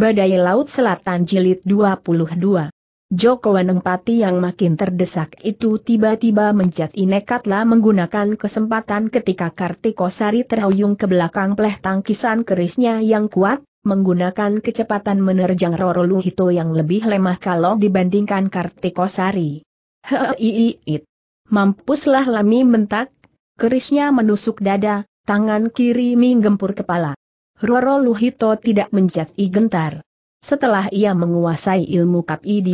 Badai Laut Selatan Jilid 22. Joko Wanengpati yang makin terdesak itu tiba-tiba menjadi nekatlah menggunakan kesempatan ketika Kartikosari terhuyung ke belakang pleh tangkisan kerisnya yang kuat, menggunakan kecepatan menerjang Roro Luhito yang lebih lemah kalau dibandingkan Kartikosari. Heiiit. Mampuslah Lami mentak, kerisnya menusuk dada, tangan kiri gempur kepala. Roro Luhito tidak menjadi gentar. Setelah ia menguasai ilmu kapi di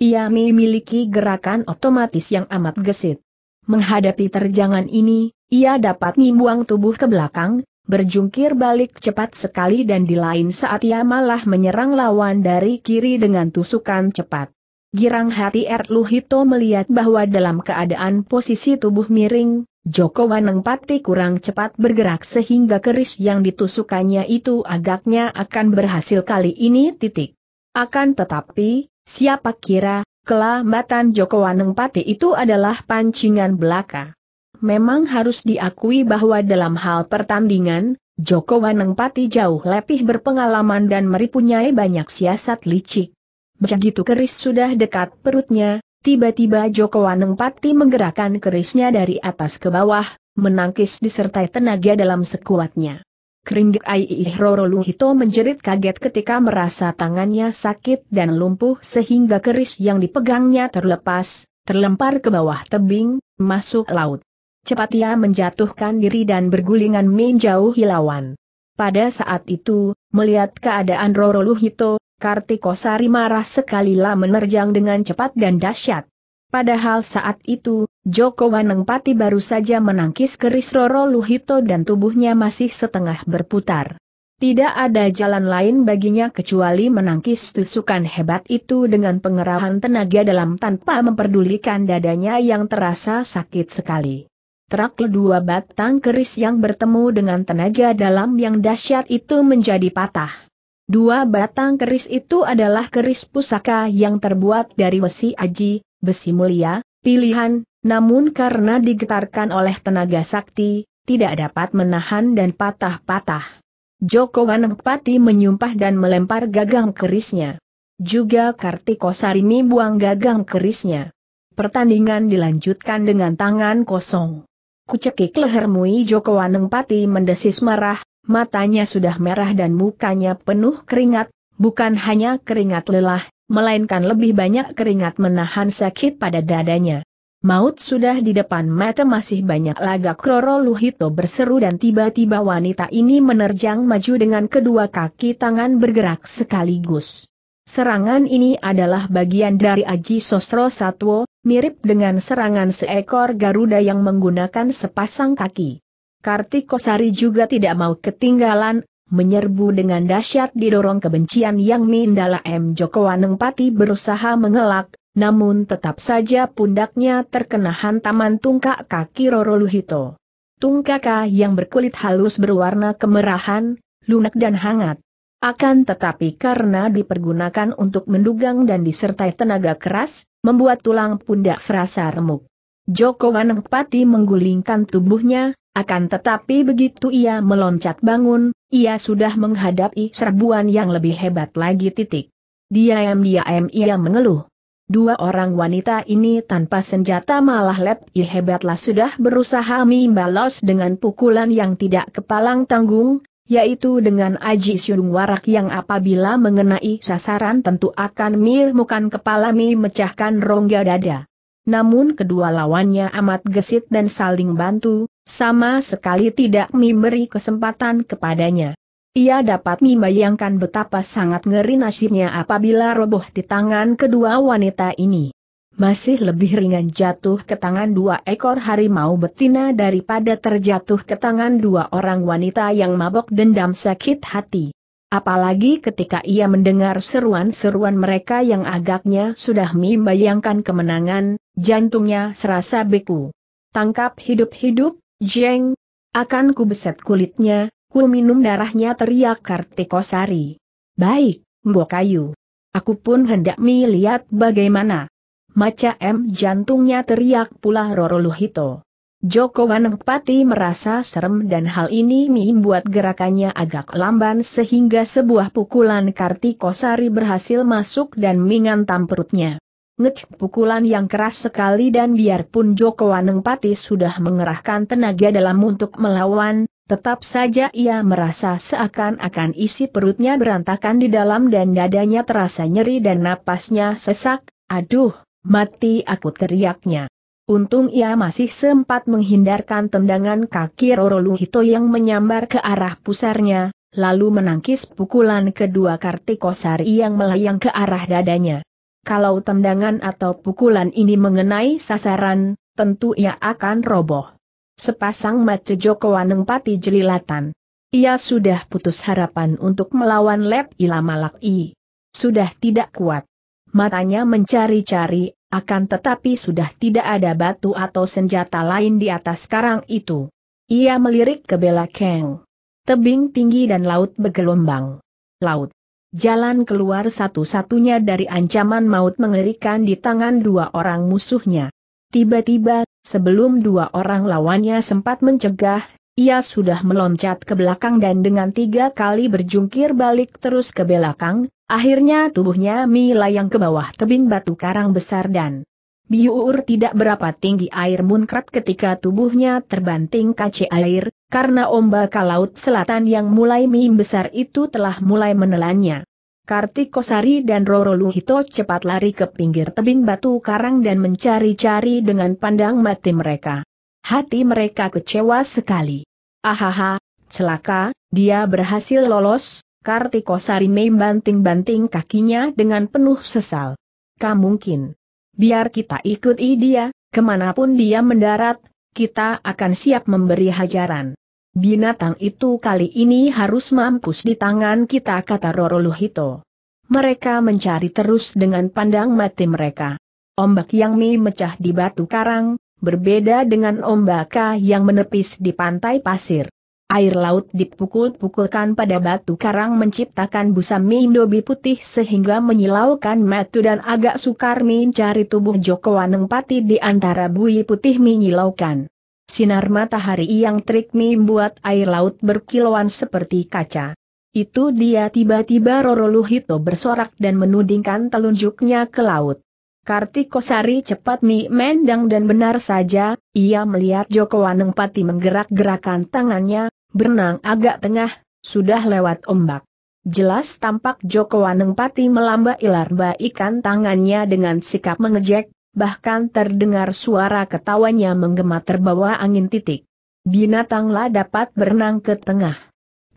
ia memiliki gerakan otomatis yang amat gesit. Menghadapi terjangan ini, ia dapat membuang tubuh ke belakang, berjungkir balik cepat sekali dan di lain saat ia malah menyerang lawan dari kiri dengan tusukan cepat. Girang hati Erluhito melihat bahwa dalam keadaan posisi tubuh miring, Joko Waneng Pati kurang cepat bergerak sehingga keris yang ditusukannya itu agaknya akan berhasil kali ini titik. Akan tetapi, siapa kira, kelambatan Joko Waneng Pati itu adalah pancingan belaka. Memang harus diakui bahwa dalam hal pertandingan, Joko Waneng Wanengpati jauh lebih berpengalaman dan meripunyai banyak siasat licik. Begitu keris sudah dekat perutnya, tiba-tiba Joko Waneng Pati menggerakkan kerisnya dari atas ke bawah, menangkis disertai tenaga dalam sekuatnya. Keringgik Aiih Luhito menjerit kaget ketika merasa tangannya sakit dan lumpuh sehingga keris yang dipegangnya terlepas, terlempar ke bawah tebing, masuk laut. Cepat ia menjatuhkan diri dan bergulingan menjauh lawan. Pada saat itu, melihat keadaan Luhito, Kartikosari marah sekali lah menerjang dengan cepat dan dahsyat. Padahal saat itu, Joko Wanengpati baru saja menangkis keris Roro Luhito dan tubuhnya masih setengah berputar. Tidak ada jalan lain baginya kecuali menangkis tusukan hebat itu dengan pengerahan tenaga dalam tanpa memperdulikan dadanya yang terasa sakit sekali. Terak dua batang keris yang bertemu dengan tenaga dalam yang dahsyat itu menjadi patah. Dua batang keris itu adalah keris pusaka yang terbuat dari besi aji, besi mulia, pilihan, namun karena digetarkan oleh tenaga sakti, tidak dapat menahan dan patah-patah. Joko Wanapati menyumpah dan melempar gagang kerisnya. Juga Kartiko Sarimi buang gagang kerisnya. Pertandingan dilanjutkan dengan tangan kosong. Kucekik leher Mui Joko Wanengpati mendesis marah, matanya sudah merah dan mukanya penuh keringat, bukan hanya keringat lelah, melainkan lebih banyak keringat menahan sakit pada dadanya. Maut sudah di depan mata masih banyak lagak Roro Luhito berseru dan tiba-tiba wanita ini menerjang maju dengan kedua kaki tangan bergerak sekaligus. Serangan ini adalah bagian dari Aji Sostro Satwo, mirip dengan serangan seekor Garuda yang menggunakan sepasang kaki. Kartikosari juga tidak mau ketinggalan, menyerbu dengan dahsyat didorong kebencian yang Mindala M. Joko Anengpati berusaha mengelak, namun tetap saja pundaknya terkena hantaman tungkak kaki Roro Luhito. Tungkaka yang berkulit halus berwarna kemerahan, lunak dan hangat. Akan tetapi karena dipergunakan untuk mendugang dan disertai tenaga keras, membuat tulang pundak serasa remuk. Joko Wanengpati menggulingkan tubuhnya, akan tetapi begitu ia meloncat bangun, ia sudah menghadapi serbuan yang lebih hebat lagi titik. Diam-diam ia mengeluh. Dua orang wanita ini tanpa senjata malah lebih hebatlah sudah berusaha membalas dengan pukulan yang tidak kepalang tanggung, yaitu dengan aji syudung warak yang apabila mengenai sasaran tentu akan mirmukan kepala mi mecahkan rongga dada namun kedua lawannya amat gesit dan saling bantu, sama sekali tidak memberi kesempatan kepadanya. Ia dapat membayangkan betapa sangat ngeri nasibnya apabila roboh di tangan kedua wanita ini. Masih lebih ringan jatuh ke tangan dua ekor harimau betina daripada terjatuh ke tangan dua orang wanita yang mabok dendam sakit hati. Apalagi ketika ia mendengar seruan-seruan mereka yang agaknya sudah membayangkan kemenangan, jantungnya serasa beku. Tangkap hidup-hidup, jeng! Akan ku beset kulitnya, ku minum darahnya teriak Kartikosari. Baik, Mbokayu. Aku pun hendak melihat bagaimana. Maca M jantungnya teriak pula Roro Luhito. Joko Wanempati merasa serem dan hal ini membuat gerakannya agak lamban sehingga sebuah pukulan Kartikosari berhasil masuk dan mengantam perutnya. Ngek pukulan yang keras sekali dan biarpun Joko Wanempati sudah mengerahkan tenaga dalam untuk melawan, Tetap saja ia merasa seakan-akan isi perutnya berantakan di dalam dan dadanya terasa nyeri dan napasnya sesak, aduh, mati aku teriaknya. Untung ia masih sempat menghindarkan tendangan kaki Roro Luhito yang menyambar ke arah pusarnya, lalu menangkis pukulan kedua Kartikosari yang melayang ke arah dadanya. Kalau tendangan atau pukulan ini mengenai sasaran, tentu ia akan roboh. Sepasang mata Joko Wanengpati jelilatan. Ia sudah putus harapan untuk melawan Lep Ilamalak I. Sudah tidak kuat. Matanya mencari-cari akan tetapi sudah tidak ada batu atau senjata lain di atas karang itu. Ia melirik ke Bella Kang. Tebing tinggi dan laut bergelombang. Laut. Jalan keluar satu-satunya dari ancaman maut mengerikan di tangan dua orang musuhnya. Tiba-tiba, sebelum dua orang lawannya sempat mencegah, ia sudah meloncat ke belakang dan dengan tiga kali berjungkir balik terus ke belakang, akhirnya tubuhnya melayang ke bawah tebing batu karang besar dan Biuur tidak berapa tinggi air munkrat ketika tubuhnya terbanting kace air, karena ombak laut selatan yang mulai mim besar itu telah mulai menelannya. Kartikosari dan Roro Luhito cepat lari ke pinggir tebing batu karang dan mencari-cari dengan pandang mati mereka. Hati mereka kecewa sekali. Ahaha, celaka, dia berhasil lolos, Kartikosari membanting banting-banting kakinya dengan penuh sesal. Kamu mungkin. Biar kita ikuti dia, kemanapun dia mendarat, kita akan siap memberi hajaran. Binatang itu kali ini harus mampus di tangan kita kata Roro Luhito. Mereka mencari terus dengan pandang mati mereka. Ombak yang memecah di batu karang, berbeda dengan ombaka yang menepis di pantai pasir. Air laut dipukul-pukulkan pada batu karang menciptakan busa mindobi putih sehingga menyilaukan matu dan agak sukar mencari tubuh Joko Wanengpati di antara bui putih menyilaukan. Sinar matahari yang terik membuat air laut berkilauan seperti kaca. Itu dia tiba-tiba Roro Luhito bersorak dan menudingkan telunjuknya ke laut. Kartikosari cepat mi mendang dan benar saja, ia melihat Joko Waneng Pati menggerak-gerakan tangannya, berenang agak tengah, sudah lewat ombak. Jelas tampak Joko Waneng Wanengpati melamba ikan tangannya dengan sikap mengejek, bahkan terdengar suara ketawanya menggema terbawa angin titik. Binatanglah dapat berenang ke tengah.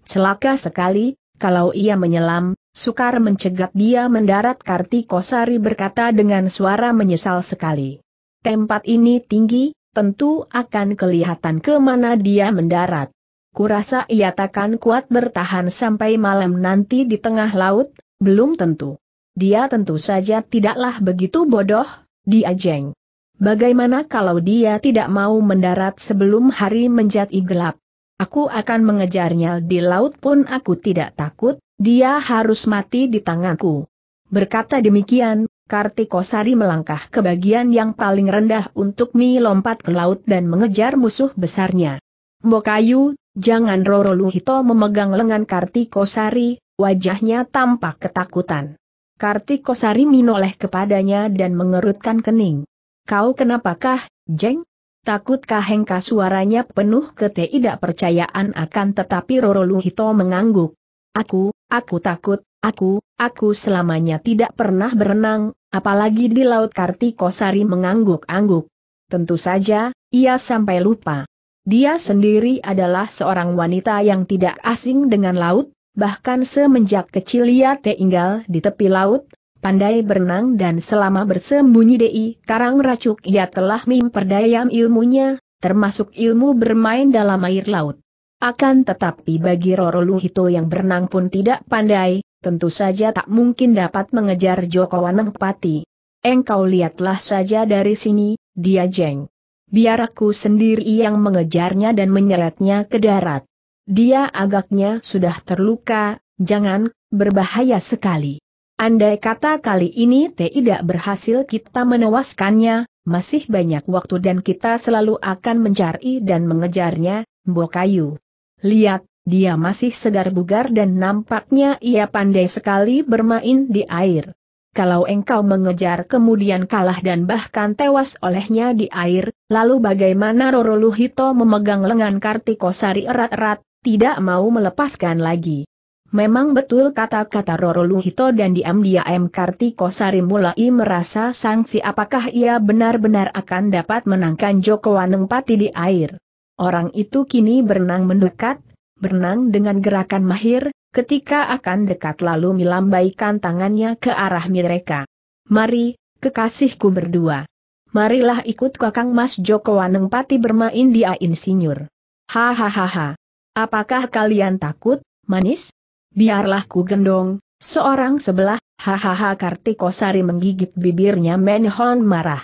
Celaka sekali, kalau ia menyelam, sukar mencegat dia mendarat Kartikosari berkata dengan suara menyesal sekali. Tempat ini tinggi, tentu akan kelihatan kemana dia mendarat. Kurasa ia takkan kuat bertahan sampai malam nanti di tengah laut, belum tentu. Dia tentu saja tidaklah begitu bodoh, dia jeng. Bagaimana kalau dia tidak mau mendarat sebelum hari menjadi gelap? Aku akan mengejarnya di laut pun aku tidak takut, dia harus mati di tanganku. Berkata demikian, Kartikosari melangkah ke bagian yang paling rendah untuk Mi lompat ke laut dan mengejar musuh besarnya. Mbokayu, jangan Roro Luhito memegang lengan Kartikosari, wajahnya tampak ketakutan. Kartikosari minoleh kepadanya dan mengerutkan kening. Kau kenapakah, Jeng? Takutkah Hengka suaranya penuh ketidakpercayaan akan tetapi Roro Luhito mengangguk. Aku, aku takut, aku, aku selamanya tidak pernah berenang, apalagi di Laut Kartikosari mengangguk-angguk. Tentu saja, ia sampai lupa. Dia sendiri adalah seorang wanita yang tidak asing dengan laut, bahkan semenjak kecil ia tinggal di tepi laut, pandai berenang dan selama bersembunyi di karang racuk ia telah memperdayam ilmunya, termasuk ilmu bermain dalam air laut. Akan tetapi bagi Roro Luhito yang berenang pun tidak pandai, tentu saja tak mungkin dapat mengejar Joko Wanengpati. Engkau lihatlah saja dari sini, dia jeng. Biar aku sendiri yang mengejarnya dan menyeretnya ke darat. Dia agaknya sudah terluka, jangan, berbahaya sekali. Andai kata kali ini tidak berhasil kita menewaskannya, masih banyak waktu dan kita selalu akan mencari dan mengejarnya, Mbokayu. Lihat, dia masih segar bugar dan nampaknya ia pandai sekali bermain di air. Kalau engkau mengejar kemudian kalah dan bahkan tewas olehnya di air, lalu bagaimana Roro Luhito memegang lengan Kartikosari erat-erat, tidak mau melepaskan lagi. Memang betul kata-kata Roro Luhito dan diam-diam Kartikosari mulai merasa sanksi. apakah ia benar-benar akan dapat menangkan Joko Wanengpati di air. Orang itu kini berenang mendekat, berenang dengan gerakan mahir, ketika akan dekat lalu melambaikan tangannya ke arah mereka. Mari, kekasihku berdua. Marilah ikut kakang Mas Joko Waneng Pati bermain di Ain Sinyur. Hahaha. Apakah kalian takut, manis? Biarlah ku gendong, seorang sebelah, hahaha Kartikosari menggigit bibirnya menhon marah.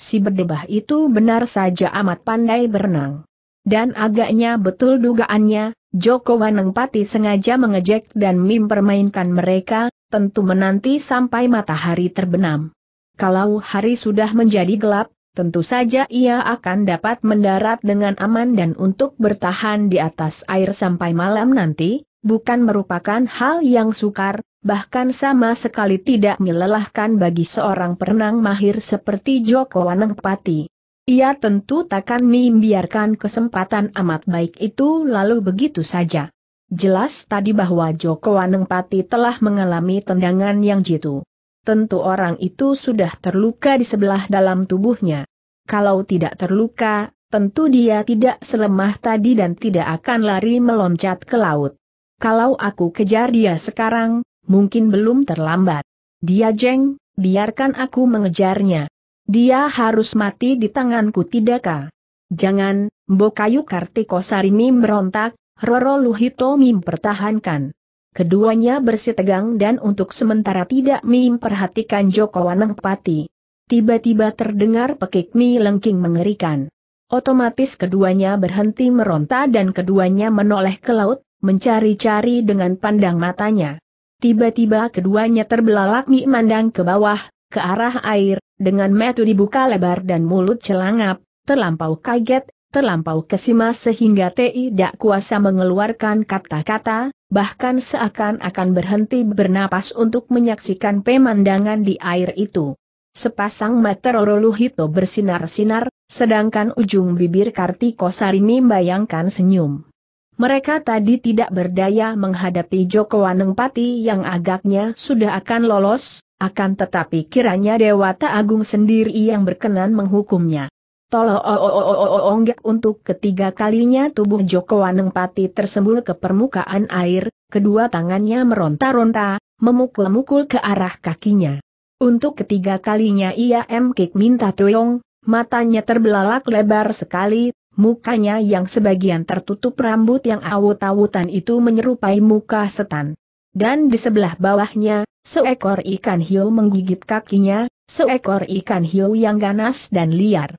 Si berdebah itu benar saja amat pandai berenang. Dan agaknya betul dugaannya, Joko Waneng Pati sengaja mengejek dan mempermainkan mereka, tentu menanti sampai matahari terbenam. Kalau hari sudah menjadi gelap, tentu saja ia akan dapat mendarat dengan aman dan untuk bertahan di atas air sampai malam nanti, bukan merupakan hal yang sukar, bahkan sama sekali tidak melelahkan bagi seorang perenang mahir seperti Joko Waneng Pati. Ia tentu takkan membiarkan kesempatan amat baik itu lalu begitu saja. Jelas tadi bahwa Joko Anengpati telah mengalami tendangan yang jitu. Tentu orang itu sudah terluka di sebelah dalam tubuhnya. Kalau tidak terluka, tentu dia tidak selemah tadi dan tidak akan lari meloncat ke laut. Kalau aku kejar dia sekarang, mungkin belum terlambat. Dia jeng, biarkan aku mengejarnya. Dia harus mati di tanganku tidakkah? Jangan, Bokayu Sarimi merontak, Roro Luhitomi mempertahankan. Keduanya bersitegang dan untuk sementara tidak memperhatikan Joko Pati. Tiba-tiba terdengar pekik mi lengking mengerikan. Otomatis keduanya berhenti meronta dan keduanya menoleh ke laut, mencari-cari dengan pandang matanya. Tiba-tiba keduanya terbelalak mi mandang ke bawah, ke arah air, dengan metu dibuka lebar dan mulut celangap, terlampau kaget, terlampau kesima sehingga tidak kuasa mengeluarkan kata-kata, bahkan seakan-akan berhenti bernapas untuk menyaksikan pemandangan di air itu. Sepasang mata Rorolu Hito bersinar-sinar, sedangkan ujung bibir Kartiko Sarimi membayangkan senyum. Mereka tadi tidak berdaya menghadapi Joko Wanengpati yang agaknya sudah akan lolos, akan tetapi kiranya Dewata Agung sendiri yang berkenan menghukumnya. Tolo onggek untuk ketiga kalinya tubuh Joko Waneng Pati tersembul ke permukaan air, kedua tangannya meronta-ronta, memukul-mukul ke arah kakinya. Untuk ketiga kalinya ia emkik minta tuyong, matanya terbelalak lebar sekali, mukanya yang sebagian tertutup rambut yang awut-awutan itu menyerupai muka setan. Dan di sebelah bawahnya, Seekor ikan hiu menggigit kakinya, seekor ikan hiu yang ganas dan liar.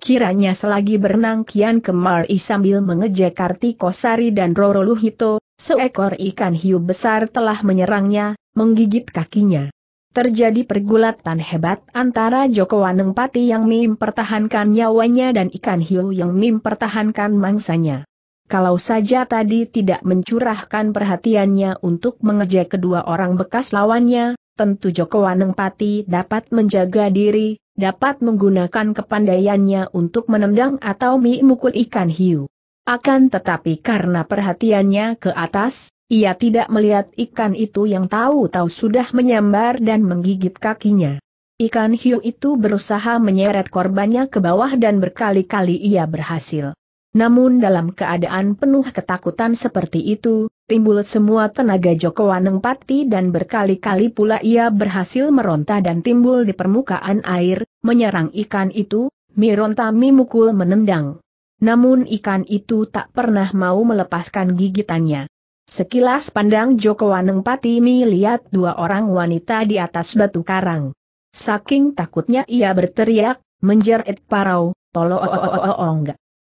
Kiranya selagi berenang Kian Kemari sambil mengejek Kartikosari dan Roro Luhito, seekor ikan hiu besar telah menyerangnya, menggigit kakinya. Terjadi pergulatan hebat antara Joko Wanengpati yang mempertahankan nyawanya dan ikan hiu yang mempertahankan mangsanya kalau saja tadi tidak mencurahkan perhatiannya untuk mengejar kedua orang bekas lawannya, tentu Joko Wanengpati dapat menjaga diri, dapat menggunakan kepandaiannya untuk menendang atau memukul ikan hiu. Akan tetapi karena perhatiannya ke atas, ia tidak melihat ikan itu yang tahu-tahu sudah menyambar dan menggigit kakinya. Ikan hiu itu berusaha menyeret korbannya ke bawah dan berkali-kali ia berhasil. Namun dalam keadaan penuh ketakutan seperti itu, timbul semua tenaga Joko Wanengpati dan berkali-kali pula ia berhasil meronta dan timbul di permukaan air, menyerang ikan itu, mi ronta menendang. Namun ikan itu tak pernah mau melepaskan gigitannya. Sekilas pandang Joko Wanengpati mi lihat dua orang wanita di atas batu karang. Saking takutnya ia berteriak, menjerit parau, tolo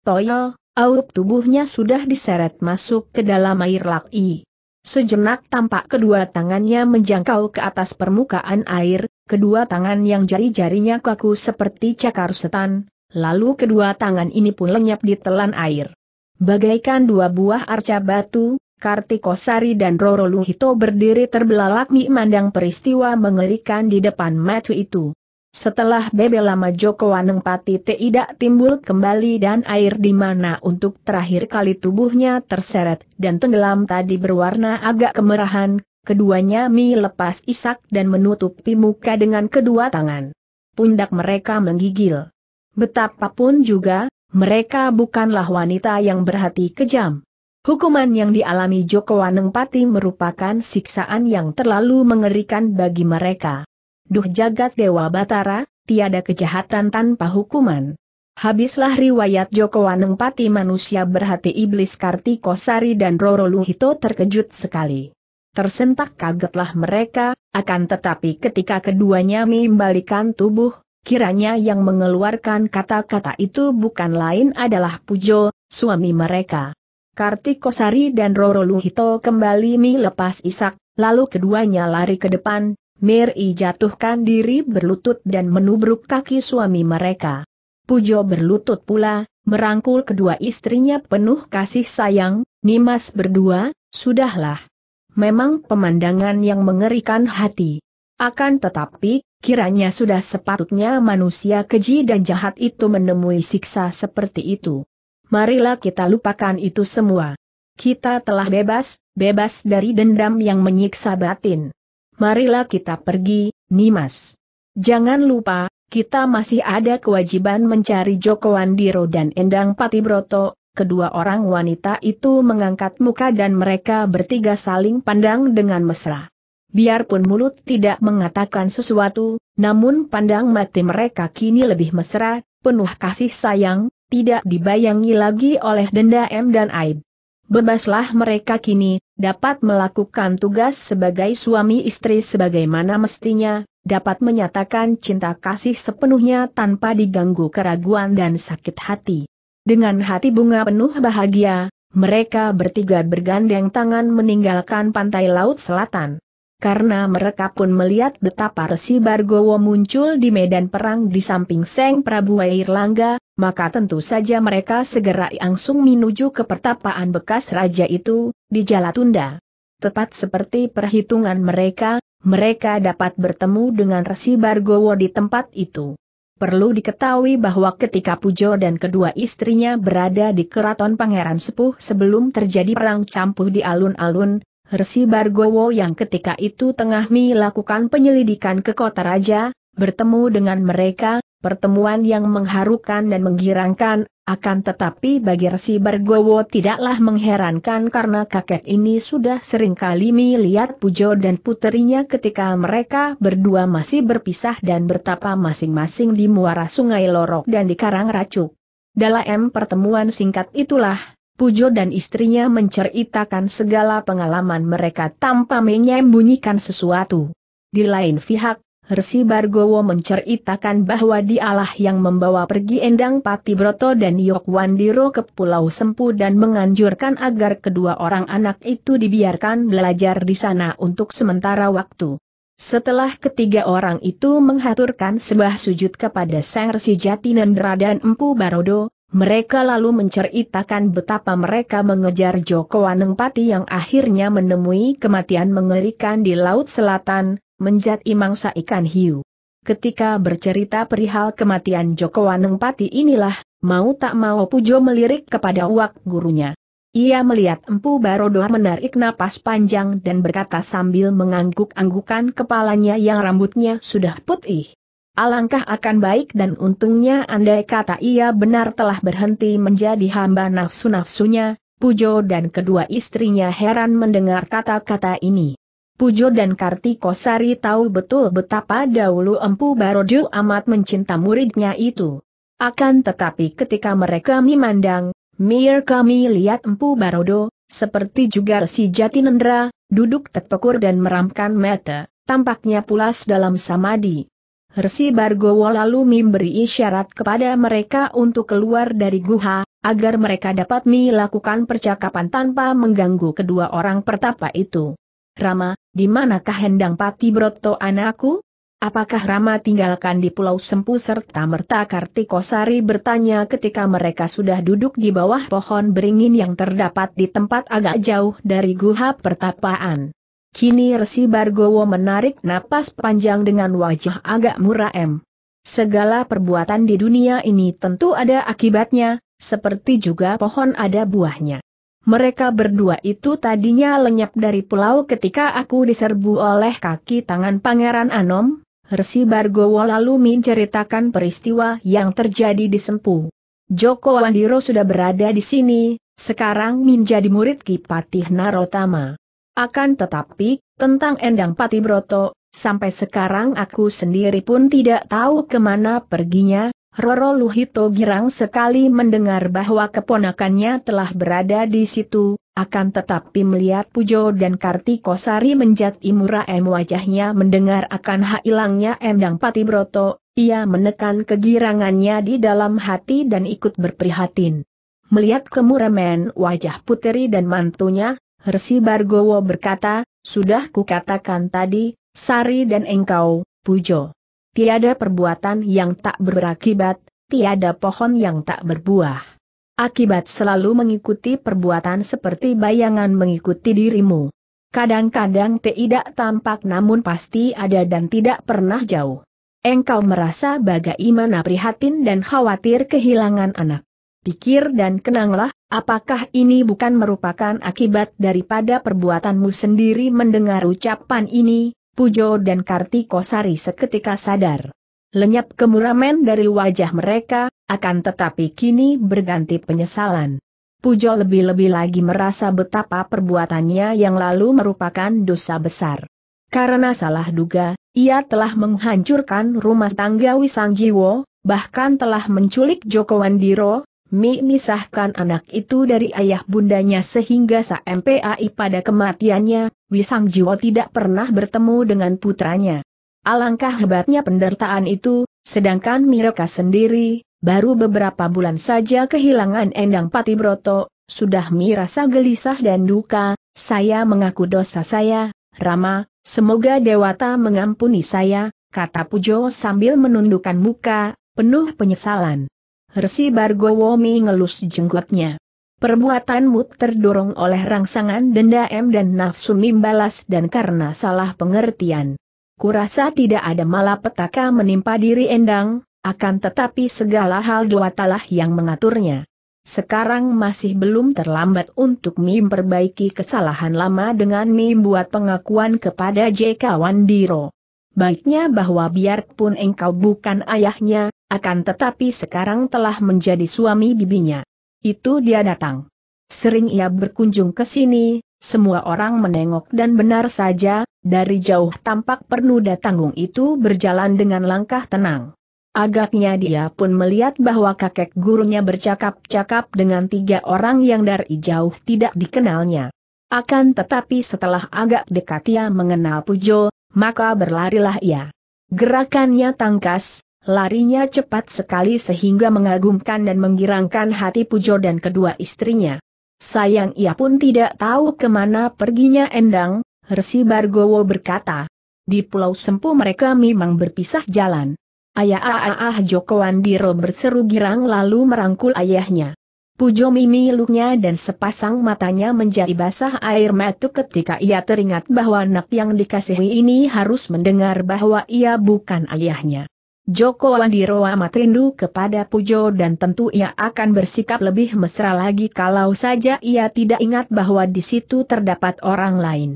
Toyo, aup tubuhnya sudah diseret masuk ke dalam air laki. Sejenak tampak kedua tangannya menjangkau ke atas permukaan air, kedua tangan yang jari-jarinya kaku seperti cakar setan, lalu kedua tangan ini pun lenyap di telan air. Bagaikan dua buah arca batu, Kartikosari dan Roro Luhito berdiri terbelalak memandang peristiwa mengerikan di depan mata itu. Setelah Bebe lama Joko Waneng Pati tidak timbul kembali dan air di mana untuk terakhir kali tubuhnya terseret dan tenggelam tadi berwarna agak kemerahan, keduanya mi lepas isak dan menutupi muka dengan kedua tangan. Pundak mereka menggigil. Betapapun juga, mereka bukanlah wanita yang berhati kejam. Hukuman yang dialami Joko Waneng Pati merupakan siksaan yang terlalu mengerikan bagi mereka. Duh jagat Dewa Batara, tiada kejahatan tanpa hukuman. Habislah riwayat Joko Wanengpati manusia berhati iblis Kartikosari dan Roro Luhito terkejut sekali. Tersentak kagetlah mereka, akan tetapi ketika keduanya membalikan tubuh, kiranya yang mengeluarkan kata-kata itu bukan lain adalah Pujo, suami mereka. Kartikosari dan Roro Luhito kembali melepas isak, lalu keduanya lari ke depan, Miri jatuhkan diri berlutut dan menubruk kaki suami mereka. Pujo berlutut pula, merangkul kedua istrinya penuh kasih sayang, Nimas berdua, sudahlah. Memang pemandangan yang mengerikan hati. Akan tetapi, kiranya sudah sepatutnya manusia keji dan jahat itu menemui siksa seperti itu. Marilah kita lupakan itu semua. Kita telah bebas, bebas dari dendam yang menyiksa batin marilah kita pergi, Nimas. Jangan lupa, kita masih ada kewajiban mencari Joko Wandiro dan Endang Patibroto, kedua orang wanita itu mengangkat muka dan mereka bertiga saling pandang dengan mesra. Biarpun mulut tidak mengatakan sesuatu, namun pandang mati mereka kini lebih mesra, penuh kasih sayang, tidak dibayangi lagi oleh dendam dan aib. Bebaslah mereka kini, dapat melakukan tugas sebagai suami istri sebagaimana mestinya, dapat menyatakan cinta kasih sepenuhnya tanpa diganggu keraguan dan sakit hati. Dengan hati bunga penuh bahagia, mereka bertiga bergandeng tangan meninggalkan pantai laut selatan karena mereka pun melihat betapa Resi Bargowo muncul di medan perang di samping Seng Prabu Langga, maka tentu saja mereka segera langsung menuju ke pertapaan bekas raja itu, di Jalatunda. Tepat seperti perhitungan mereka, mereka dapat bertemu dengan Resi Bargowo di tempat itu. Perlu diketahui bahwa ketika Pujo dan kedua istrinya berada di keraton Pangeran Sepuh sebelum terjadi perang campur di alun-alun, Resi Bargowo yang ketika itu tengah melakukan penyelidikan ke kota raja, bertemu dengan mereka, pertemuan yang mengharukan dan menggirangkan, akan tetapi bagi Resi Bargowo tidaklah mengherankan karena kakek ini sudah sering kali melihat Pujo dan puterinya ketika mereka berdua masih berpisah dan bertapa masing-masing di muara sungai Lorok dan di Karang Racuk. Dalam pertemuan singkat itulah, Pujo dan istrinya menceritakan segala pengalaman mereka tanpa menyembunyikan sesuatu. Di lain pihak, Hersi Bargowo menceritakan bahwa dialah yang membawa pergi Endang Patibroto dan Yokwandiro ke Pulau Sempu dan menganjurkan agar kedua orang anak itu dibiarkan belajar di sana untuk sementara waktu. Setelah ketiga orang itu menghaturkan sebuah sujud kepada Sang Resi Jatinendra dan Empu Barodo, mereka lalu menceritakan betapa mereka mengejar Joko Wanengpati yang akhirnya menemui kematian mengerikan di Laut Selatan, menjat mangsa ikan hiu. Ketika bercerita perihal kematian Joko Wanengpati inilah, mau tak mau Pujo melirik kepada uak gurunya. Ia melihat Empu Barodo menarik napas panjang dan berkata sambil mengangguk-anggukan kepalanya yang rambutnya sudah putih. Alangkah akan baik dan untungnya andai kata ia benar telah berhenti menjadi hamba nafsu-nafsunya, Pujo dan kedua istrinya heran mendengar kata-kata ini. Pujo dan Kartikosari tahu betul betapa dahulu Empu Barojo amat mencinta muridnya itu. Akan tetapi ketika mereka memandang, mir kami lihat Empu Barodo, seperti juga si Jatinendra, duduk terpekur dan meramkan mata, tampaknya pulas dalam samadhi. Resi Bargowo lalu memberi isyarat kepada mereka untuk keluar dari guha, agar mereka dapat melakukan percakapan tanpa mengganggu kedua orang pertapa itu. Rama, di manakah Hendang Pati Broto anakku? Apakah Rama tinggalkan di Pulau Sempu serta merta Kartikosari bertanya ketika mereka sudah duduk di bawah pohon beringin yang terdapat di tempat agak jauh dari guha pertapaan. Kini Resi Bargowo menarik napas panjang dengan wajah agak muraem. Segala perbuatan di dunia ini tentu ada akibatnya, seperti juga pohon ada buahnya. Mereka berdua itu tadinya lenyap dari pulau ketika aku diserbu oleh kaki tangan Pangeran Anom, Resi Bargowo lalu menceritakan peristiwa yang terjadi di Sempu. Joko Wandiro sudah berada di sini, sekarang menjadi murid Kipatih Narotama. Akan tetapi, tentang Endang Patibroto, sampai sekarang aku sendiri pun tidak tahu kemana perginya, Roro Luhito girang sekali mendengar bahwa keponakannya telah berada di situ, akan tetapi melihat Pujo dan Kartikosari menjadi muraem wajahnya mendengar akan hilangnya Endang Patibroto, ia menekan kegirangannya di dalam hati dan ikut berprihatin. Melihat kemuramen wajah puteri dan mantunya, Resi Bargowo berkata, sudah kukatakan tadi, Sari dan engkau, Pujo. Tiada perbuatan yang tak berakibat, tiada pohon yang tak berbuah. Akibat selalu mengikuti perbuatan seperti bayangan mengikuti dirimu. Kadang-kadang tidak tampak namun pasti ada dan tidak pernah jauh. Engkau merasa bagaimana prihatin dan khawatir kehilangan anak. Pikir dan kenanglah, apakah ini bukan merupakan akibat daripada perbuatanmu sendiri mendengar ucapan ini, Pujo dan Kartiko Sari seketika sadar. Lenyap kemuramen dari wajah mereka, akan tetapi kini berganti penyesalan. Pujo lebih-lebih lagi merasa betapa perbuatannya yang lalu merupakan dosa besar. Karena salah duga, ia telah menghancurkan rumah tangga Wisang Jiwo, bahkan telah menculik Joko Wandiro, Mi misahkan anak itu dari ayah bundanya sehingga sampai pada kematiannya, Wisang Jiwo tidak pernah bertemu dengan putranya. Alangkah hebatnya penderitaan itu, sedangkan mereka sendiri, baru beberapa bulan saja kehilangan Endang Pati Broto sudah merasa gelisah dan duka, saya mengaku dosa saya, Rama, semoga Dewata mengampuni saya, kata Pujo sambil menundukkan muka, penuh penyesalan. Resi Bargowo mengelus jenggotnya. Perbuatanmu terdorong oleh rangsangan dendam dan nafsu membalas dan karena salah pengertian. Kurasa tidak ada malapetaka menimpa diri Endang, akan tetapi segala hal doa talah yang mengaturnya. Sekarang masih belum terlambat untuk memperbaiki kesalahan lama dengan membuat pengakuan kepada Jk Wandiro. Baiknya bahwa biarpun engkau bukan ayahnya, akan tetapi sekarang telah menjadi suami bibinya. Itu dia datang. Sering ia berkunjung ke sini, semua orang menengok dan benar saja, dari jauh tampak pernuda tanggung itu berjalan dengan langkah tenang. Agaknya dia pun melihat bahwa kakek gurunya bercakap-cakap dengan tiga orang yang dari jauh tidak dikenalnya. Akan tetapi setelah agak dekat ia mengenal Pujo, maka berlarilah ia. Gerakannya tangkas, Larinya cepat sekali sehingga mengagumkan dan menggirangkan hati Pujo dan kedua istrinya. Sayang ia pun tidak tahu kemana perginya Endang, Resi Bargowo berkata. Di Pulau Sempu mereka memang berpisah jalan. Ayah ah ah ah Joko Andiro berseru girang lalu merangkul ayahnya. Pujo luknya dan sepasang matanya menjadi basah air mata ketika ia teringat bahwa anak yang dikasihi ini harus mendengar bahwa ia bukan ayahnya. Joko Wandiro amat rindu kepada Pujo dan tentu ia akan bersikap lebih mesra lagi kalau saja ia tidak ingat bahwa di situ terdapat orang lain.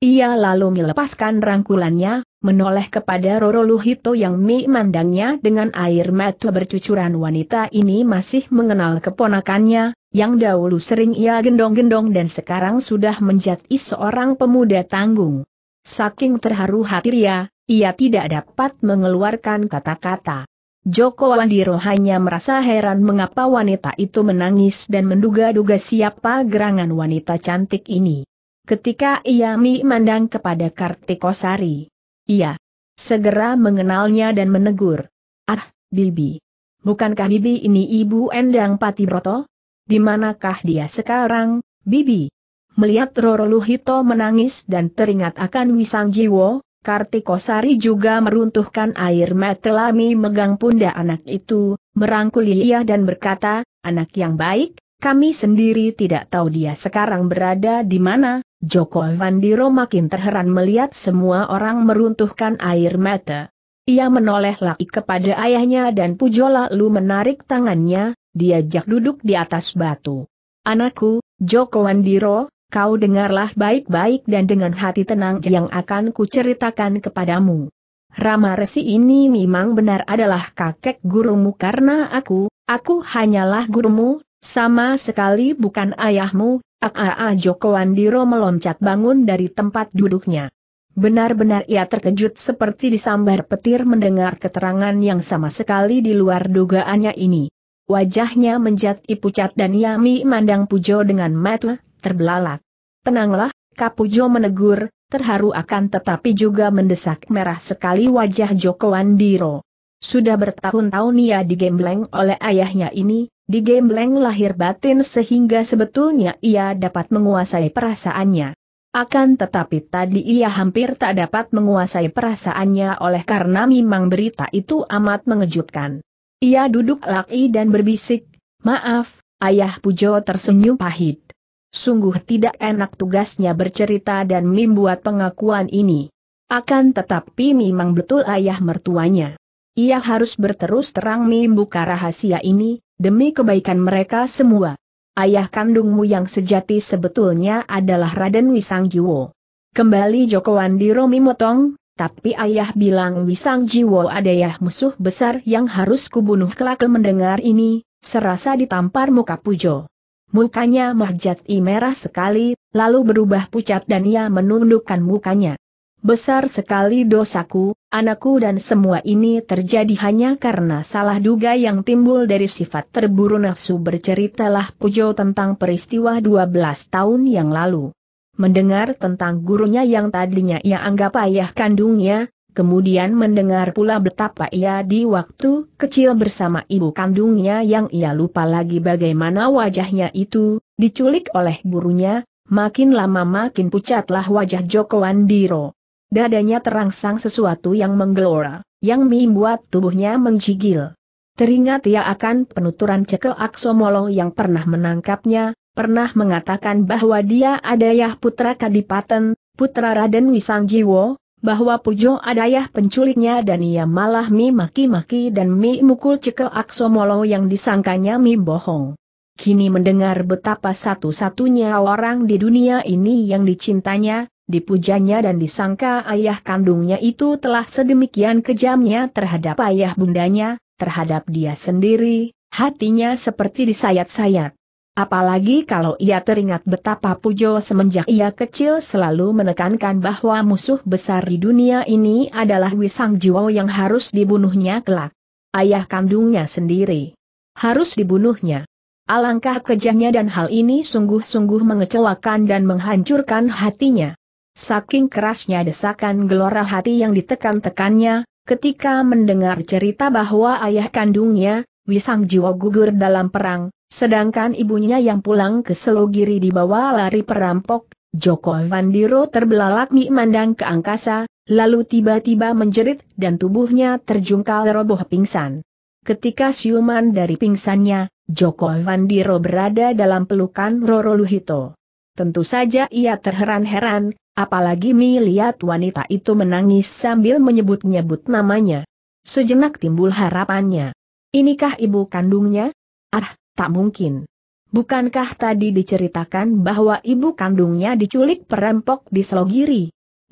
Ia lalu melepaskan rangkulannya, menoleh kepada Roro Luhito yang memandangnya dengan air mata bercucuran wanita ini masih mengenal keponakannya, yang dahulu sering ia gendong-gendong dan sekarang sudah menjadi seorang pemuda tanggung. Saking terharu hati Ria, ia tidak dapat mengeluarkan kata-kata. Joko Wandiro hanya merasa heran mengapa wanita itu menangis dan menduga-duga siapa gerangan wanita cantik ini. Ketika ia memandang kepada Kartikosari, ia segera mengenalnya dan menegur. Ah, Bibi. Bukankah Bibi ini Ibu Endang Patibroto? Di manakah dia sekarang, Bibi? Melihat Roro Luhito menangis dan teringat akan Wisang Jiwo, Kartikosari juga meruntuhkan air mata Lami megang pundak anak itu, merangkul ia dan berkata, anak yang baik, kami sendiri tidak tahu dia sekarang berada di mana. Joko Vandiro makin terheran melihat semua orang meruntuhkan air mata. Ia menoleh lagi kepada ayahnya dan Pujo lalu menarik tangannya, diajak duduk di atas batu. Anakku, Joko Wandiro, kau dengarlah baik-baik dan dengan hati tenang yang akan kuceritakan kepadamu. Rama Resi ini memang benar adalah kakek gurumu karena aku, aku hanyalah gurumu, sama sekali bukan ayahmu, Aa Joko Wandiro meloncat bangun dari tempat duduknya. Benar-benar ia terkejut seperti disambar petir mendengar keterangan yang sama sekali di luar dugaannya ini. Wajahnya menjadi pucat dan Yami mandang Pujo dengan mata terbelalak. Tenanglah, Kapujo menegur, terharu akan tetapi juga mendesak merah sekali wajah Joko Andiro. Sudah bertahun-tahun ia digembleng oleh ayahnya ini, digembleng lahir batin sehingga sebetulnya ia dapat menguasai perasaannya. Akan tetapi tadi ia hampir tak dapat menguasai perasaannya oleh karena memang berita itu amat mengejutkan. Ia duduk laki dan berbisik, maaf, ayah Pujo tersenyum pahit. Sungguh tidak enak tugasnya bercerita dan membuat pengakuan ini. Akan tetapi memang betul ayah mertuanya. Ia harus berterus terang membuka rahasia ini, demi kebaikan mereka semua. Ayah kandungmu yang sejati sebetulnya adalah Raden Wisang Jiwo. Kembali Joko Wandiro motong, tapi ayah bilang Wisang Jiwo adalah musuh besar yang harus kubunuh kelak mendengar ini, serasa ditampar muka Pujo. Mukanya Mahjat merah sekali, lalu berubah pucat dan ia menundukkan mukanya. Besar sekali dosaku, anakku dan semua ini terjadi hanya karena salah duga yang timbul dari sifat terburu nafsu berceritalah Pujo tentang peristiwa 12 tahun yang lalu. Mendengar tentang gurunya yang tadinya ia anggap ayah kandungnya, kemudian mendengar pula betapa ia di waktu kecil bersama ibu kandungnya yang ia lupa lagi bagaimana wajahnya itu, diculik oleh gurunya, makin lama makin pucatlah wajah Joko Andiro. Dadanya terangsang sesuatu yang menggelora, yang membuat tubuhnya menjigil. Teringat ia akan penuturan cekel Aksomolo yang pernah menangkapnya, pernah mengatakan bahwa dia adalah putra Kadipaten, putra Raden Wisangjiwo, bahwa Pujo adayah penculiknya dan ia malah mi maki-maki dan mi mukul cekel aksomolo yang disangkanya mi bohong. Kini mendengar betapa satu-satunya orang di dunia ini yang dicintanya, dipujanya dan disangka ayah kandungnya itu telah sedemikian kejamnya terhadap ayah bundanya, terhadap dia sendiri, hatinya seperti disayat-sayat. Apalagi kalau ia teringat betapa Pujo semenjak ia kecil selalu menekankan bahwa musuh besar di dunia ini adalah Wisang Jiwo yang harus dibunuhnya kelak. Ayah kandungnya sendiri. Harus dibunuhnya. Alangkah kejahnya dan hal ini sungguh-sungguh mengecewakan dan menghancurkan hatinya. Saking kerasnya desakan gelora hati yang ditekan-tekannya, ketika mendengar cerita bahwa ayah kandungnya, Wisang Jiwo gugur dalam perang, sedangkan ibunya yang pulang ke Selogiri dibawa lari perampok, Joko Vandiro terbelalak memandang ke angkasa, lalu tiba-tiba menjerit dan tubuhnya terjungkal roboh pingsan. Ketika siuman dari pingsannya, Joko Vandiro berada dalam pelukan Roro Luhito. Tentu saja ia terheran-heran, apalagi melihat wanita itu menangis sambil menyebut-nyebut namanya. Sejenak timbul harapannya. Inikah ibu kandungnya? Ah, tak mungkin. Bukankah tadi diceritakan bahwa ibu kandungnya diculik perempok di Selogiri?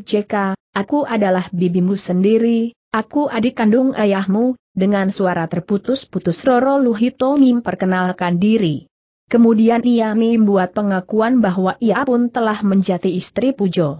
JK, aku adalah bibimu sendiri, aku adik kandung ayahmu, dengan suara terputus-putus Roro Luhito memperkenalkan diri. Kemudian ia membuat pengakuan bahwa ia pun telah menjadi istri Pujo.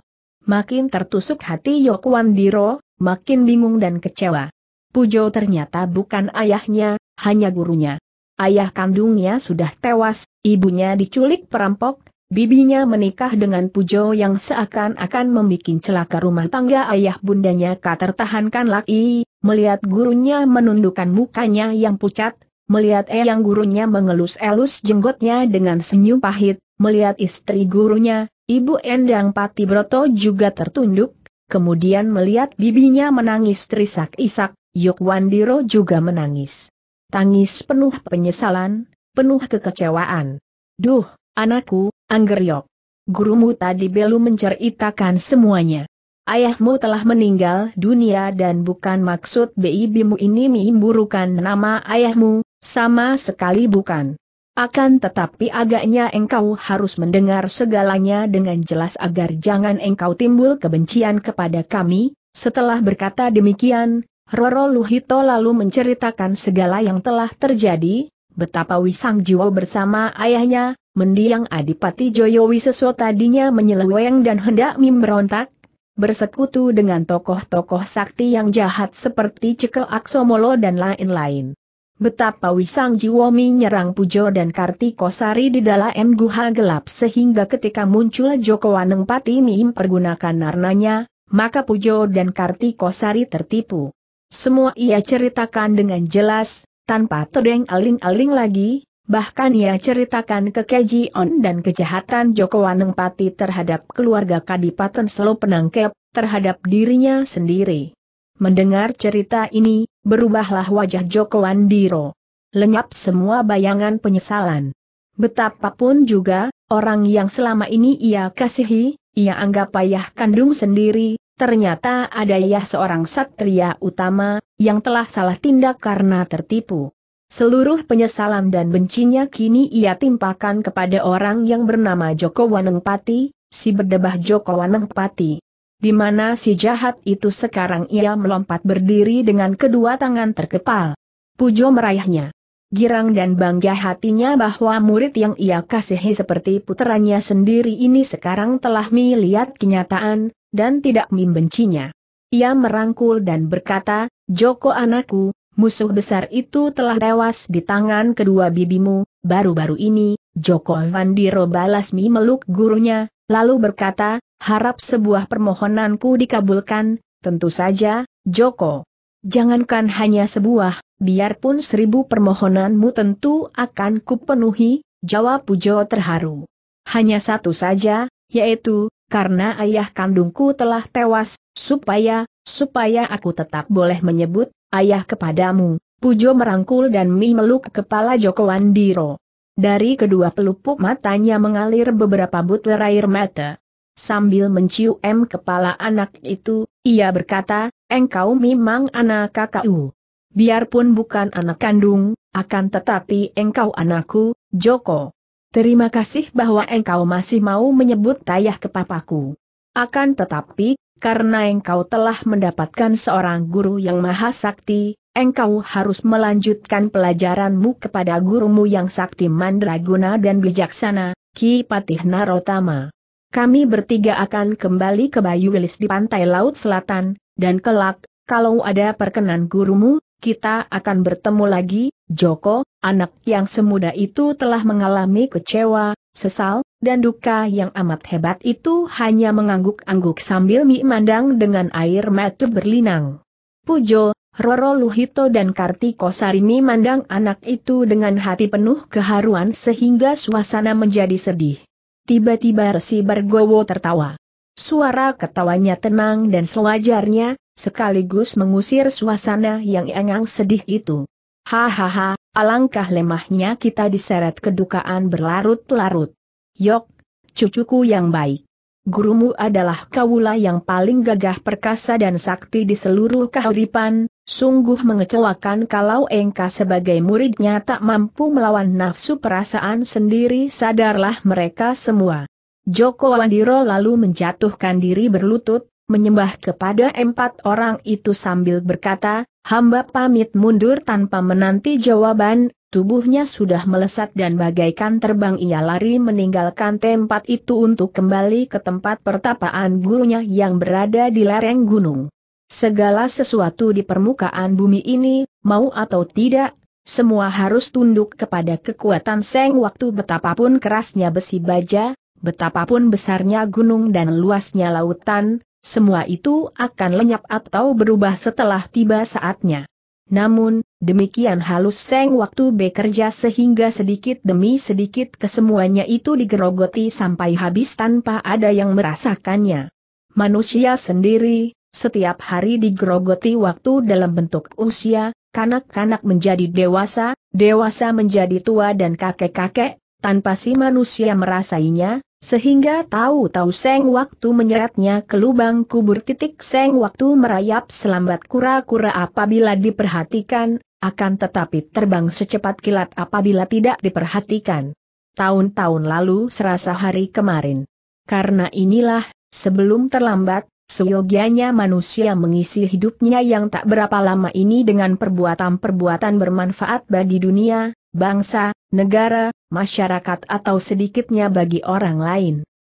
Makin tertusuk hati Yokuan Diro, makin bingung dan kecewa. Pujo ternyata bukan ayahnya, hanya gurunya. Ayah kandungnya sudah tewas, ibunya diculik perampok, bibinya menikah dengan Pujo yang seakan-akan membuat celaka rumah tangga ayah bundanya katertahankan laki, melihat gurunya menundukkan mukanya yang pucat, melihat eyang gurunya mengelus-elus jenggotnya dengan senyum pahit, melihat istri gurunya, Ibu Endang Patibroto juga tertunduk, kemudian melihat bibinya menangis terisak-isak, Yok Wandiro juga menangis. Tangis penuh penyesalan, penuh kekecewaan. Duh, anakku, Yok. Gurumu tadi belum menceritakan semuanya. Ayahmu telah meninggal dunia dan bukan maksud Bibimu ini memburukan nama ayahmu, sama sekali bukan. Akan tetapi agaknya engkau harus mendengar segalanya dengan jelas agar jangan engkau timbul kebencian kepada kami. Setelah berkata demikian, Roro Luhito lalu menceritakan segala yang telah terjadi, betapa Wisang Jiwo bersama ayahnya, mendiang Adipati Joyo Wiseso tadinya menyeleweng dan hendak memberontak, bersekutu dengan tokoh-tokoh sakti yang jahat seperti Cekel Aksomolo dan lain-lain. Betapa Wisang Jiwomi nyerang Pujo dan Kartikosari di dalam guha gelap sehingga ketika muncul Joko Waneng Pati pergunakan narnanya, maka Pujo dan Kartikosari tertipu. Semua ia ceritakan dengan jelas, tanpa terdeng aling-aling lagi, bahkan ia ceritakan kekejian dan kejahatan Joko Waneng Pati terhadap keluarga Kadipaten Selo Penangkep, terhadap dirinya sendiri. Mendengar cerita ini, berubahlah wajah Joko Andiro. Lenyap semua bayangan penyesalan. Betapapun juga, orang yang selama ini ia kasihi, ia anggap ayah kandung sendiri, ternyata ada ayah seorang satria utama, yang telah salah tindak karena tertipu. Seluruh penyesalan dan bencinya kini ia timpakan kepada orang yang bernama Joko Wanengpati, si berdebah Joko Wanengpati di mana si jahat itu sekarang ia melompat berdiri dengan kedua tangan terkepal. Pujo meraihnya. Girang dan bangga hatinya bahwa murid yang ia kasihi seperti puterannya sendiri ini sekarang telah melihat kenyataan, dan tidak membencinya. Ia merangkul dan berkata, Joko anakku, musuh besar itu telah tewas di tangan kedua bibimu, baru-baru ini, Joko Vandiro Balasmi meluk gurunya, Lalu berkata, harap sebuah permohonanku dikabulkan, tentu saja, Joko. Jangankan hanya sebuah, biarpun seribu permohonanmu tentu akan kupenuhi, jawab Pujo terharu. Hanya satu saja, yaitu, karena ayah kandungku telah tewas, supaya, supaya aku tetap boleh menyebut, ayah kepadamu. Pujo merangkul dan memeluk kepala Joko Wandiro. Dari kedua pelupuk matanya mengalir beberapa butir air mata. Sambil mencium kepala anak itu, ia berkata, engkau memang anak kakakku. Biarpun bukan anak kandung, akan tetapi engkau anakku, Joko. Terima kasih bahwa engkau masih mau menyebut tayah ke papaku. Akan tetapi, karena engkau telah mendapatkan seorang guru yang maha sakti, engkau harus melanjutkan pelajaranmu kepada gurumu yang sakti mandraguna dan bijaksana, Ki Patih Narotama. Kami bertiga akan kembali ke Bayu Wilis di pantai laut selatan, dan kelak, kalau ada perkenan gurumu, kita akan bertemu lagi, Joko, anak yang semuda itu telah mengalami kecewa, sesal, dan duka yang amat hebat itu hanya mengangguk-angguk sambil memandang dengan air mata berlinang. Pujo, Roro Luhito dan Kartiko Sarimi mandang anak itu dengan hati penuh keharuan sehingga suasana menjadi sedih. Tiba-tiba Resi Bargowo tertawa. Suara ketawanya tenang dan sewajarnya, sekaligus mengusir suasana yang engang sedih itu. Hahaha, alangkah lemahnya kita diseret kedukaan berlarut-larut. Yok, cucuku yang baik. Gurumu adalah kawula yang paling gagah perkasa dan sakti di seluruh kahuripan, Sungguh mengecewakan kalau engka sebagai muridnya tak mampu melawan nafsu perasaan sendiri sadarlah mereka semua. Joko Wandiro lalu menjatuhkan diri berlutut, menyembah kepada empat orang itu sambil berkata, hamba pamit mundur tanpa menanti jawaban, tubuhnya sudah melesat dan bagaikan terbang ia lari meninggalkan tempat itu untuk kembali ke tempat pertapaan gurunya yang berada di lereng gunung. Segala sesuatu di permukaan bumi ini, mau atau tidak, semua harus tunduk kepada kekuatan seng waktu betapapun kerasnya besi baja, betapapun besarnya gunung dan luasnya lautan, semua itu akan lenyap atau berubah setelah tiba saatnya. Namun, demikian halus seng waktu bekerja sehingga sedikit demi sedikit kesemuanya itu digerogoti sampai habis tanpa ada yang merasakannya. Manusia sendiri, setiap hari digerogoti waktu dalam bentuk usia, kanak-kanak menjadi dewasa, dewasa menjadi tua dan kakek-kakek, tanpa si manusia merasainya, sehingga tahu-tahu seng waktu menyeretnya ke lubang kubur titik seng waktu merayap selambat kura-kura apabila diperhatikan, akan tetapi terbang secepat kilat apabila tidak diperhatikan. Tahun-tahun lalu serasa hari kemarin. Karena inilah, sebelum terlambat, Seyogianya manusia mengisi hidupnya yang tak berapa lama ini dengan perbuatan-perbuatan bermanfaat bagi dunia, bangsa, negara, masyarakat atau sedikitnya bagi orang lain.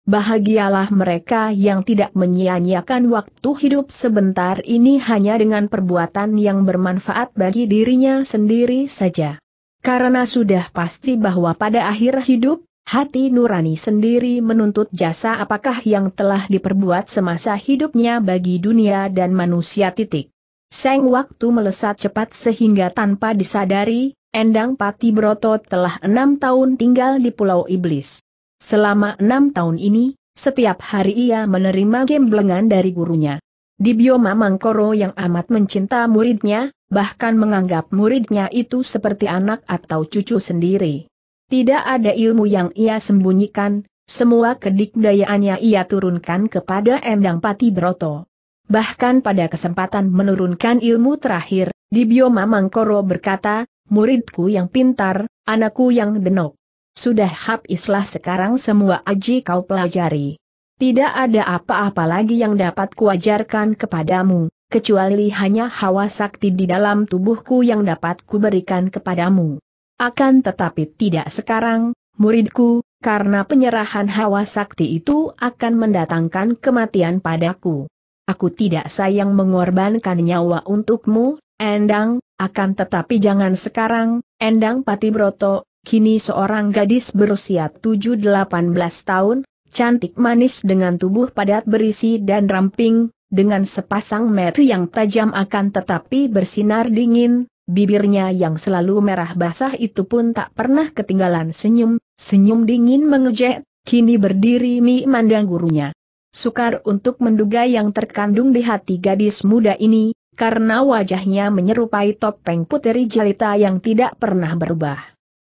Bahagialah mereka yang tidak menyia-nyiakan waktu hidup sebentar ini hanya dengan perbuatan yang bermanfaat bagi dirinya sendiri saja. Karena sudah pasti bahwa pada akhir hidup, Hati nurani sendiri menuntut jasa apakah yang telah diperbuat semasa hidupnya bagi dunia dan manusia titik. Seng waktu melesat cepat sehingga tanpa disadari, Endang Pati Broto telah enam tahun tinggal di Pulau Iblis. Selama enam tahun ini, setiap hari ia menerima gemblengan dari gurunya. Di bioma Mangkoro yang amat mencinta muridnya, bahkan menganggap muridnya itu seperti anak atau cucu sendiri. Tidak ada ilmu yang ia sembunyikan, semua kedikdayaannya ia turunkan kepada Endang Pati Broto. Bahkan pada kesempatan menurunkan ilmu terakhir, di Bioma Mangkoro berkata, muridku yang pintar, anakku yang denok. Sudah habislah sekarang semua aji kau pelajari. Tidak ada apa-apa lagi yang dapat kuajarkan kepadamu, kecuali hanya hawa sakti di dalam tubuhku yang dapat kuberikan kepadamu. Akan tetapi tidak sekarang, muridku, karena penyerahan hawa sakti itu akan mendatangkan kematian padaku. Aku tidak sayang mengorbankan nyawa untukmu, Endang, akan tetapi jangan sekarang, Endang Patibroto, kini seorang gadis berusia 7-18 tahun, cantik manis dengan tubuh padat berisi dan ramping, dengan sepasang mata yang tajam akan tetapi bersinar dingin, Bibirnya yang selalu merah basah itu pun tak pernah ketinggalan senyum, senyum dingin mengejek, kini berdiri mi mandang gurunya. Sukar untuk menduga yang terkandung di hati gadis muda ini, karena wajahnya menyerupai topeng puteri jelita yang tidak pernah berubah.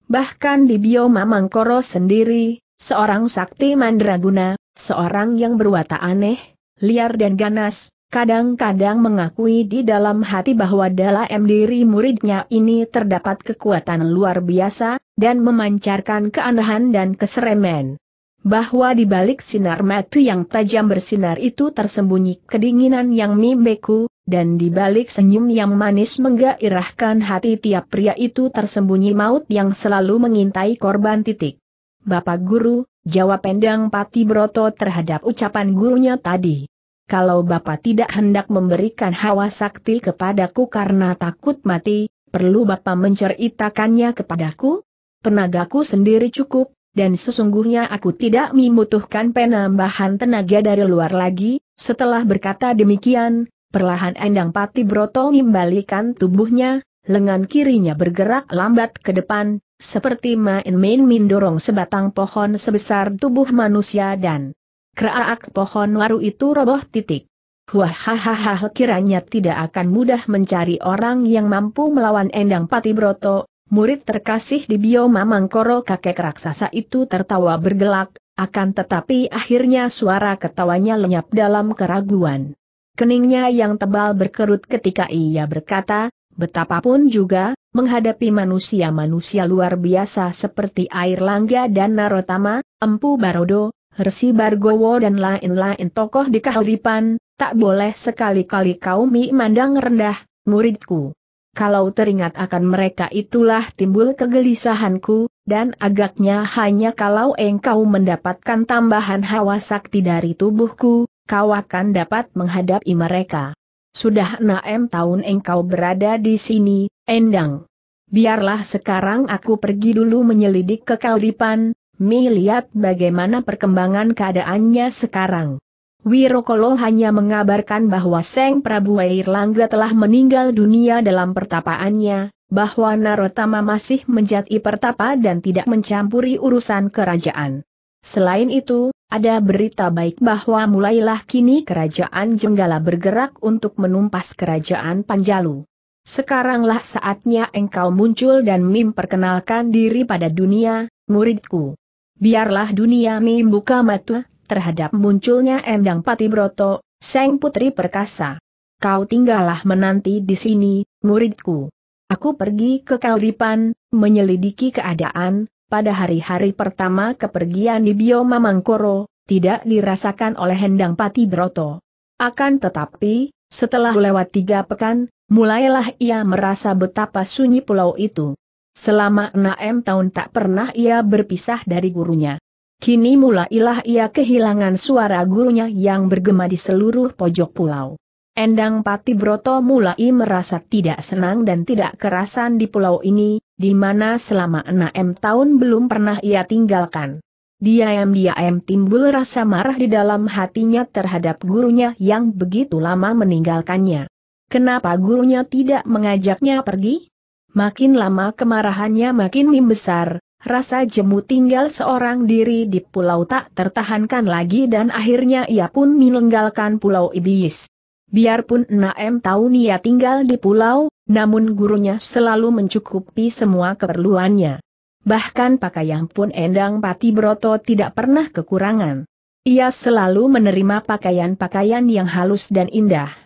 Bahkan di bioma Mangkoro sendiri, seorang sakti mandraguna, seorang yang berwata aneh, liar dan ganas, kadang-kadang mengakui di dalam hati bahwa dalam diri muridnya ini terdapat kekuatan luar biasa, dan memancarkan keanehan dan keseremen. Bahwa di balik sinar mati yang tajam bersinar itu tersembunyi kedinginan yang mimbeku, dan di balik senyum yang manis menggairahkan hati tiap pria itu tersembunyi maut yang selalu mengintai korban titik. Bapak Guru, jawab Pendang Pati Broto terhadap ucapan gurunya tadi kalau Bapak tidak hendak memberikan hawa sakti kepadaku karena takut mati, perlu Bapak menceritakannya kepadaku? Tenagaku sendiri cukup, dan sesungguhnya aku tidak membutuhkan penambahan tenaga dari luar lagi, setelah berkata demikian, perlahan Endang Pati Broto membalikan tubuhnya, lengan kirinya bergerak lambat ke depan, seperti main-main mendorong sebatang pohon sebesar tubuh manusia dan Keraak pohon waru itu roboh titik. Hahaha kiranya tidak akan mudah mencari orang yang mampu melawan Endang Pati Broto, murid terkasih di bioma Mangkoro kakek raksasa itu tertawa bergelak, akan tetapi akhirnya suara ketawanya lenyap dalam keraguan. Keningnya yang tebal berkerut ketika ia berkata, betapapun juga, menghadapi manusia-manusia luar biasa seperti Air Langga dan Narotama, Empu Barodo, Resi Bargowo dan lain-lain tokoh di Kahuripan tak boleh sekali-kali kau mandang rendah, muridku. Kalau teringat akan mereka itulah timbul kegelisahanku, dan agaknya hanya kalau engkau mendapatkan tambahan hawa sakti dari tubuhku, kau akan dapat menghadapi mereka. Sudah enam tahun engkau berada di sini, Endang. Biarlah sekarang aku pergi dulu menyelidik ke kekaudipan, Mi lihat bagaimana perkembangan keadaannya sekarang. Wirokolo hanya mengabarkan bahwa Seng Prabu Airlangga telah meninggal dunia dalam pertapaannya, bahwa Narotama masih menjadi pertapa dan tidak mencampuri urusan kerajaan. Selain itu, ada berita baik bahwa mulailah kini kerajaan Jenggala bergerak untuk menumpas kerajaan Panjalu. Sekaranglah saatnya engkau muncul dan memperkenalkan diri pada dunia, muridku. Biarlah dunia membuka mata terhadap munculnya Endang Patibroto, sang Putri Perkasa. Kau tinggallah menanti di sini, muridku. Aku pergi ke Kauripan, menyelidiki keadaan, pada hari-hari pertama kepergian di Bioma Mangkoro, tidak dirasakan oleh Endang Broto. Akan tetapi, setelah lewat tiga pekan, mulailah ia merasa betapa sunyi pulau itu. Selama enam tahun tak pernah ia berpisah dari gurunya. Kini mulailah ia kehilangan suara gurunya yang bergema di seluruh pojok pulau. Endang Pati Broto mulai merasa tidak senang dan tidak kerasan di pulau ini, di mana selama enam tahun belum pernah ia tinggalkan. Diam-diam timbul rasa marah di dalam hatinya terhadap gurunya yang begitu lama meninggalkannya. Kenapa gurunya tidak mengajaknya pergi? Makin lama kemarahannya makin membesar, rasa jemu tinggal seorang diri di pulau tak tertahankan lagi dan akhirnya ia pun meninggalkan pulau Ibis. Biarpun Naem tahu Nia tinggal di pulau, namun gurunya selalu mencukupi semua keperluannya. Bahkan pakaian pun Endang Pati Broto tidak pernah kekurangan. Ia selalu menerima pakaian-pakaian yang halus dan indah.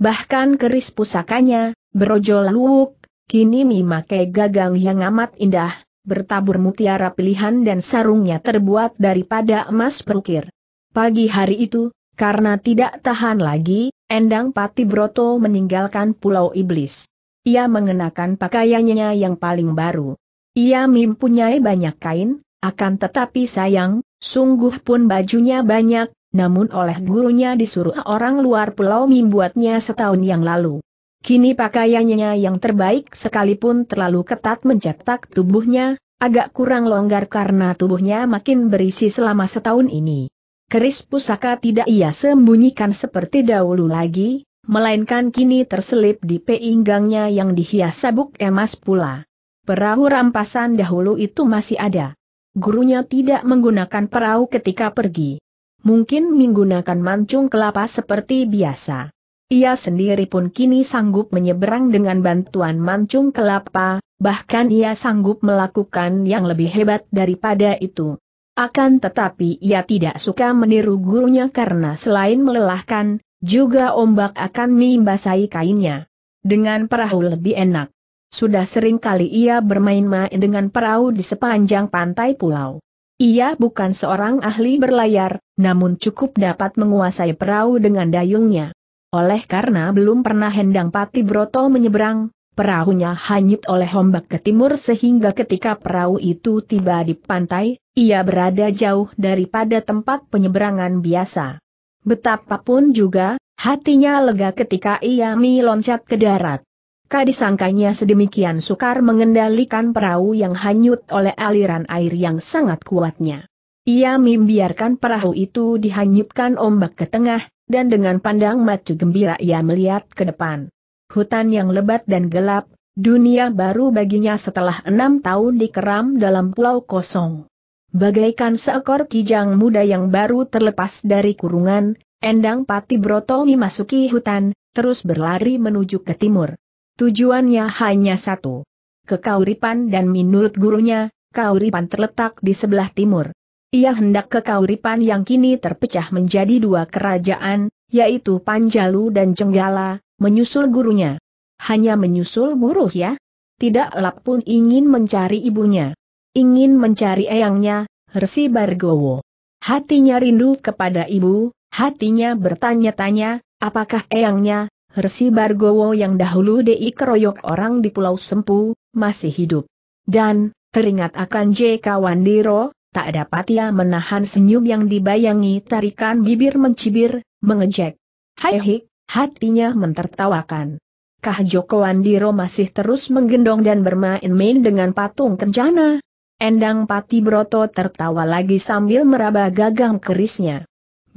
Bahkan keris pusakanya, Brojo Luwuk, Kini memakai gagang yang amat indah, bertabur mutiara pilihan dan sarungnya terbuat daripada emas perukir. Pagi hari itu, karena tidak tahan lagi, Endang Pati Broto meninggalkan Pulau Iblis. Ia mengenakan pakaiannya yang paling baru. Ia mempunyai banyak kain, akan tetapi sayang, sungguh pun bajunya banyak, namun oleh gurunya disuruh orang luar pulau membuatnya setahun yang lalu. Kini pakaiannya yang terbaik sekalipun terlalu ketat mencetak tubuhnya, agak kurang longgar karena tubuhnya makin berisi selama setahun ini. Keris pusaka tidak ia sembunyikan seperti dahulu lagi, melainkan kini terselip di pinggangnya yang dihias sabuk emas pula. Perahu rampasan dahulu itu masih ada. Gurunya tidak menggunakan perahu ketika pergi. Mungkin menggunakan mancung kelapa seperti biasa. Ia sendiri pun kini sanggup menyeberang dengan bantuan mancung kelapa, bahkan ia sanggup melakukan yang lebih hebat daripada itu. Akan tetapi ia tidak suka meniru gurunya karena selain melelahkan, juga ombak akan membasahi kainnya. Dengan perahu lebih enak. Sudah sering kali ia bermain-main dengan perahu di sepanjang pantai pulau. Ia bukan seorang ahli berlayar, namun cukup dapat menguasai perahu dengan dayungnya. Oleh karena belum pernah Hendang Pati Broto menyeberang, perahunya hanyut oleh ombak ke timur sehingga ketika perahu itu tiba di pantai, ia berada jauh daripada tempat penyeberangan biasa. Betapapun juga, hatinya lega ketika ia meloncat ke darat. Kadisangkanya sedemikian sukar mengendalikan perahu yang hanyut oleh aliran air yang sangat kuatnya. Ia membiarkan perahu itu dihanyutkan ombak ke tengah, dan dengan pandang macu gembira ia melihat ke depan. Hutan yang lebat dan gelap, dunia baru baginya setelah enam tahun dikeram dalam pulau kosong. Bagaikan seekor kijang muda yang baru terlepas dari kurungan, Endang Pati Broto memasuki hutan, terus berlari menuju ke timur. Tujuannya hanya satu. Kekauripan dan menurut gurunya, Kauripan terletak di sebelah timur. Ia hendak ke Kauripan yang kini terpecah menjadi dua kerajaan, yaitu Panjalu dan Jenggala, menyusul gurunya. Hanya menyusul guru ya? Tidak Lap pun ingin mencari ibunya. Ingin mencari eyangnya, Resi Bargowo. Hatinya rindu kepada ibu, hatinya bertanya-tanya, apakah eyangnya, Resi Bargowo yang dahulu di keroyok orang di Pulau Sempu, masih hidup. Dan, teringat akan J.K. Wandiro, tak dapat ia menahan senyum yang dibayangi tarikan bibir mencibir, mengejek. Hai hatinya mentertawakan. Kah Joko Andiro masih terus menggendong dan bermain-main dengan patung kencana. Endang Pati Broto tertawa lagi sambil meraba gagang kerisnya.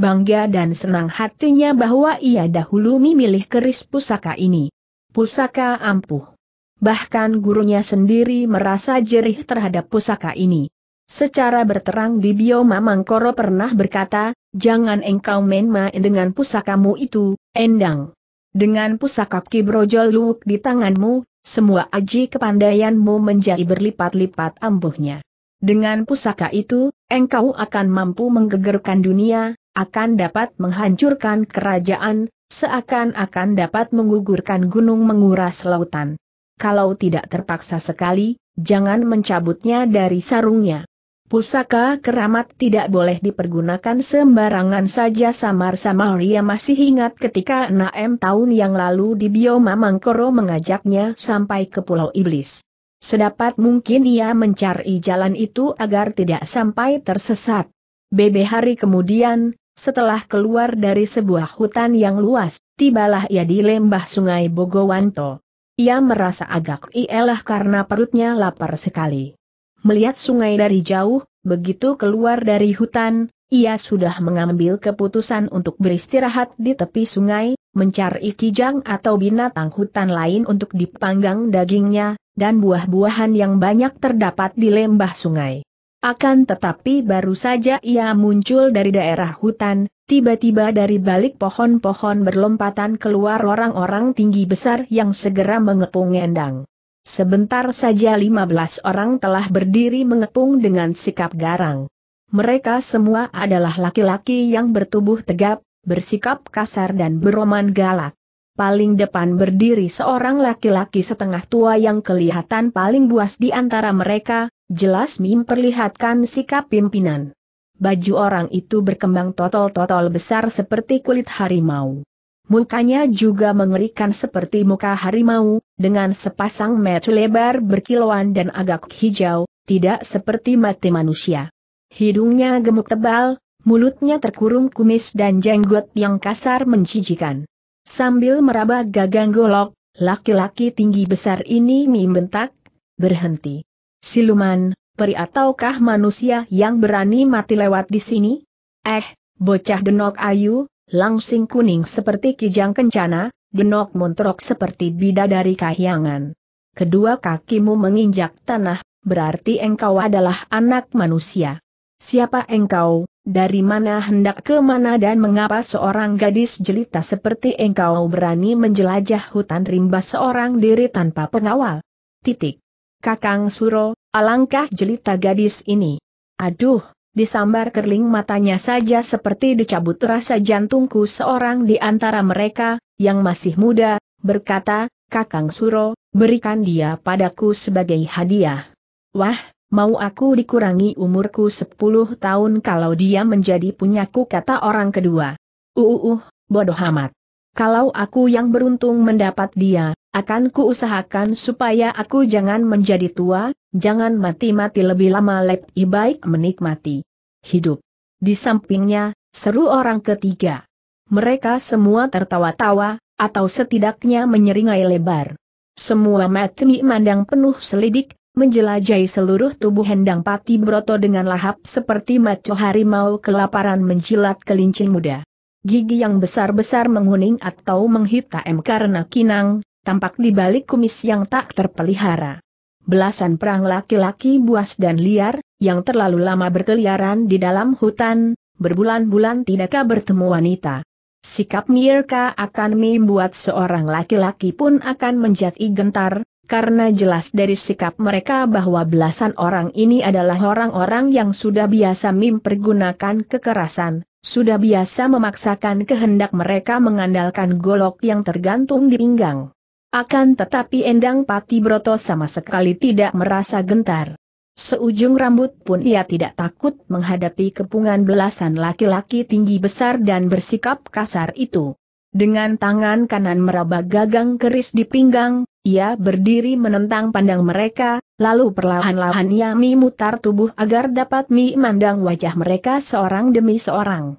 Bangga dan senang hatinya bahwa ia dahulu memilih keris pusaka ini. Pusaka ampuh. Bahkan gurunya sendiri merasa jerih terhadap pusaka ini. Secara berterang Bibio Mamangkoro pernah berkata, jangan engkau main-main dengan pusakamu itu, Endang. Dengan pusaka brojol Luwuk di tanganmu, semua aji kepandaianmu menjadi berlipat-lipat ampuhnya. Dengan pusaka itu, engkau akan mampu menggegerkan dunia, akan dapat menghancurkan kerajaan, seakan-akan dapat menggugurkan gunung menguras lautan. Kalau tidak terpaksa sekali, jangan mencabutnya dari sarungnya. Pusaka keramat tidak boleh dipergunakan sembarangan saja samar-samar ia masih ingat ketika 6 tahun yang lalu di bioma Mangkoro mengajaknya sampai ke Pulau Iblis. Sedapat mungkin ia mencari jalan itu agar tidak sampai tersesat. Bebe hari kemudian, setelah keluar dari sebuah hutan yang luas, tibalah ia di lembah sungai Bogowanto. Ia merasa agak ialah karena perutnya lapar sekali melihat sungai dari jauh, begitu keluar dari hutan, ia sudah mengambil keputusan untuk beristirahat di tepi sungai, mencari kijang atau binatang hutan lain untuk dipanggang dagingnya, dan buah-buahan yang banyak terdapat di lembah sungai. Akan tetapi baru saja ia muncul dari daerah hutan, tiba-tiba dari balik pohon-pohon berlompatan keluar orang-orang tinggi besar yang segera mengepung endang. Sebentar saja 15 orang telah berdiri mengepung dengan sikap garang. Mereka semua adalah laki-laki yang bertubuh tegap, bersikap kasar dan beroman galak. Paling depan berdiri seorang laki-laki setengah tua yang kelihatan paling buas di antara mereka, jelas memperlihatkan sikap pimpinan. Baju orang itu berkembang totol-totol besar seperti kulit harimau. Mukanya juga mengerikan seperti muka harimau, dengan sepasang mata lebar berkilauan dan agak hijau, tidak seperti mata manusia. Hidungnya gemuk tebal, mulutnya terkurung kumis dan jenggot yang kasar menjijikan. Sambil meraba gagang golok, laki-laki tinggi besar ini membentak, berhenti. Siluman, peri ataukah manusia yang berani mati lewat di sini? Eh, bocah denok ayu, langsing kuning seperti kijang kencana, genok montrok seperti bidadari kahyangan. Kedua kakimu menginjak tanah, berarti engkau adalah anak manusia. Siapa engkau, dari mana hendak ke mana dan mengapa seorang gadis jelita seperti engkau berani menjelajah hutan rimba seorang diri tanpa pengawal? Titik. Kakang Suro, alangkah jelita gadis ini. Aduh, disambar kerling matanya saja seperti dicabut rasa jantungku seorang di antara mereka, yang masih muda, berkata, Kakang Suro, berikan dia padaku sebagai hadiah. Wah, mau aku dikurangi umurku 10 tahun kalau dia menjadi punyaku kata orang kedua. Uh, uh, uh, bodoh amat. Kalau aku yang beruntung mendapat dia, akan kuusahakan supaya aku jangan menjadi tua, jangan mati-mati lebih lama lebih baik menikmati hidup. Di sampingnya, seru orang ketiga. Mereka semua tertawa-tawa, atau setidaknya menyeringai lebar. Semua mati mandang penuh selidik, menjelajahi seluruh tubuh Hendang Pati Broto dengan lahap seperti maco harimau kelaparan menjilat kelinci muda. Gigi yang besar-besar menguning atau menghitam karena kinang, tampak di balik kumis yang tak terpelihara belasan perang laki-laki buas dan liar, yang terlalu lama berkeliaran di dalam hutan, berbulan-bulan tidakkah bertemu wanita. Sikap Mirka akan membuat seorang laki-laki pun akan menjadi gentar, karena jelas dari sikap mereka bahwa belasan orang ini adalah orang-orang yang sudah biasa mempergunakan kekerasan, sudah biasa memaksakan kehendak mereka mengandalkan golok yang tergantung di pinggang. Akan tetapi Endang Pati Broto sama sekali tidak merasa gentar. Seujung rambut pun ia tidak takut menghadapi kepungan belasan laki-laki tinggi besar dan bersikap kasar itu. Dengan tangan kanan meraba gagang keris di pinggang, ia berdiri menentang pandang mereka, lalu perlahan-lahan ia memutar tubuh agar dapat memandang wajah mereka seorang demi seorang.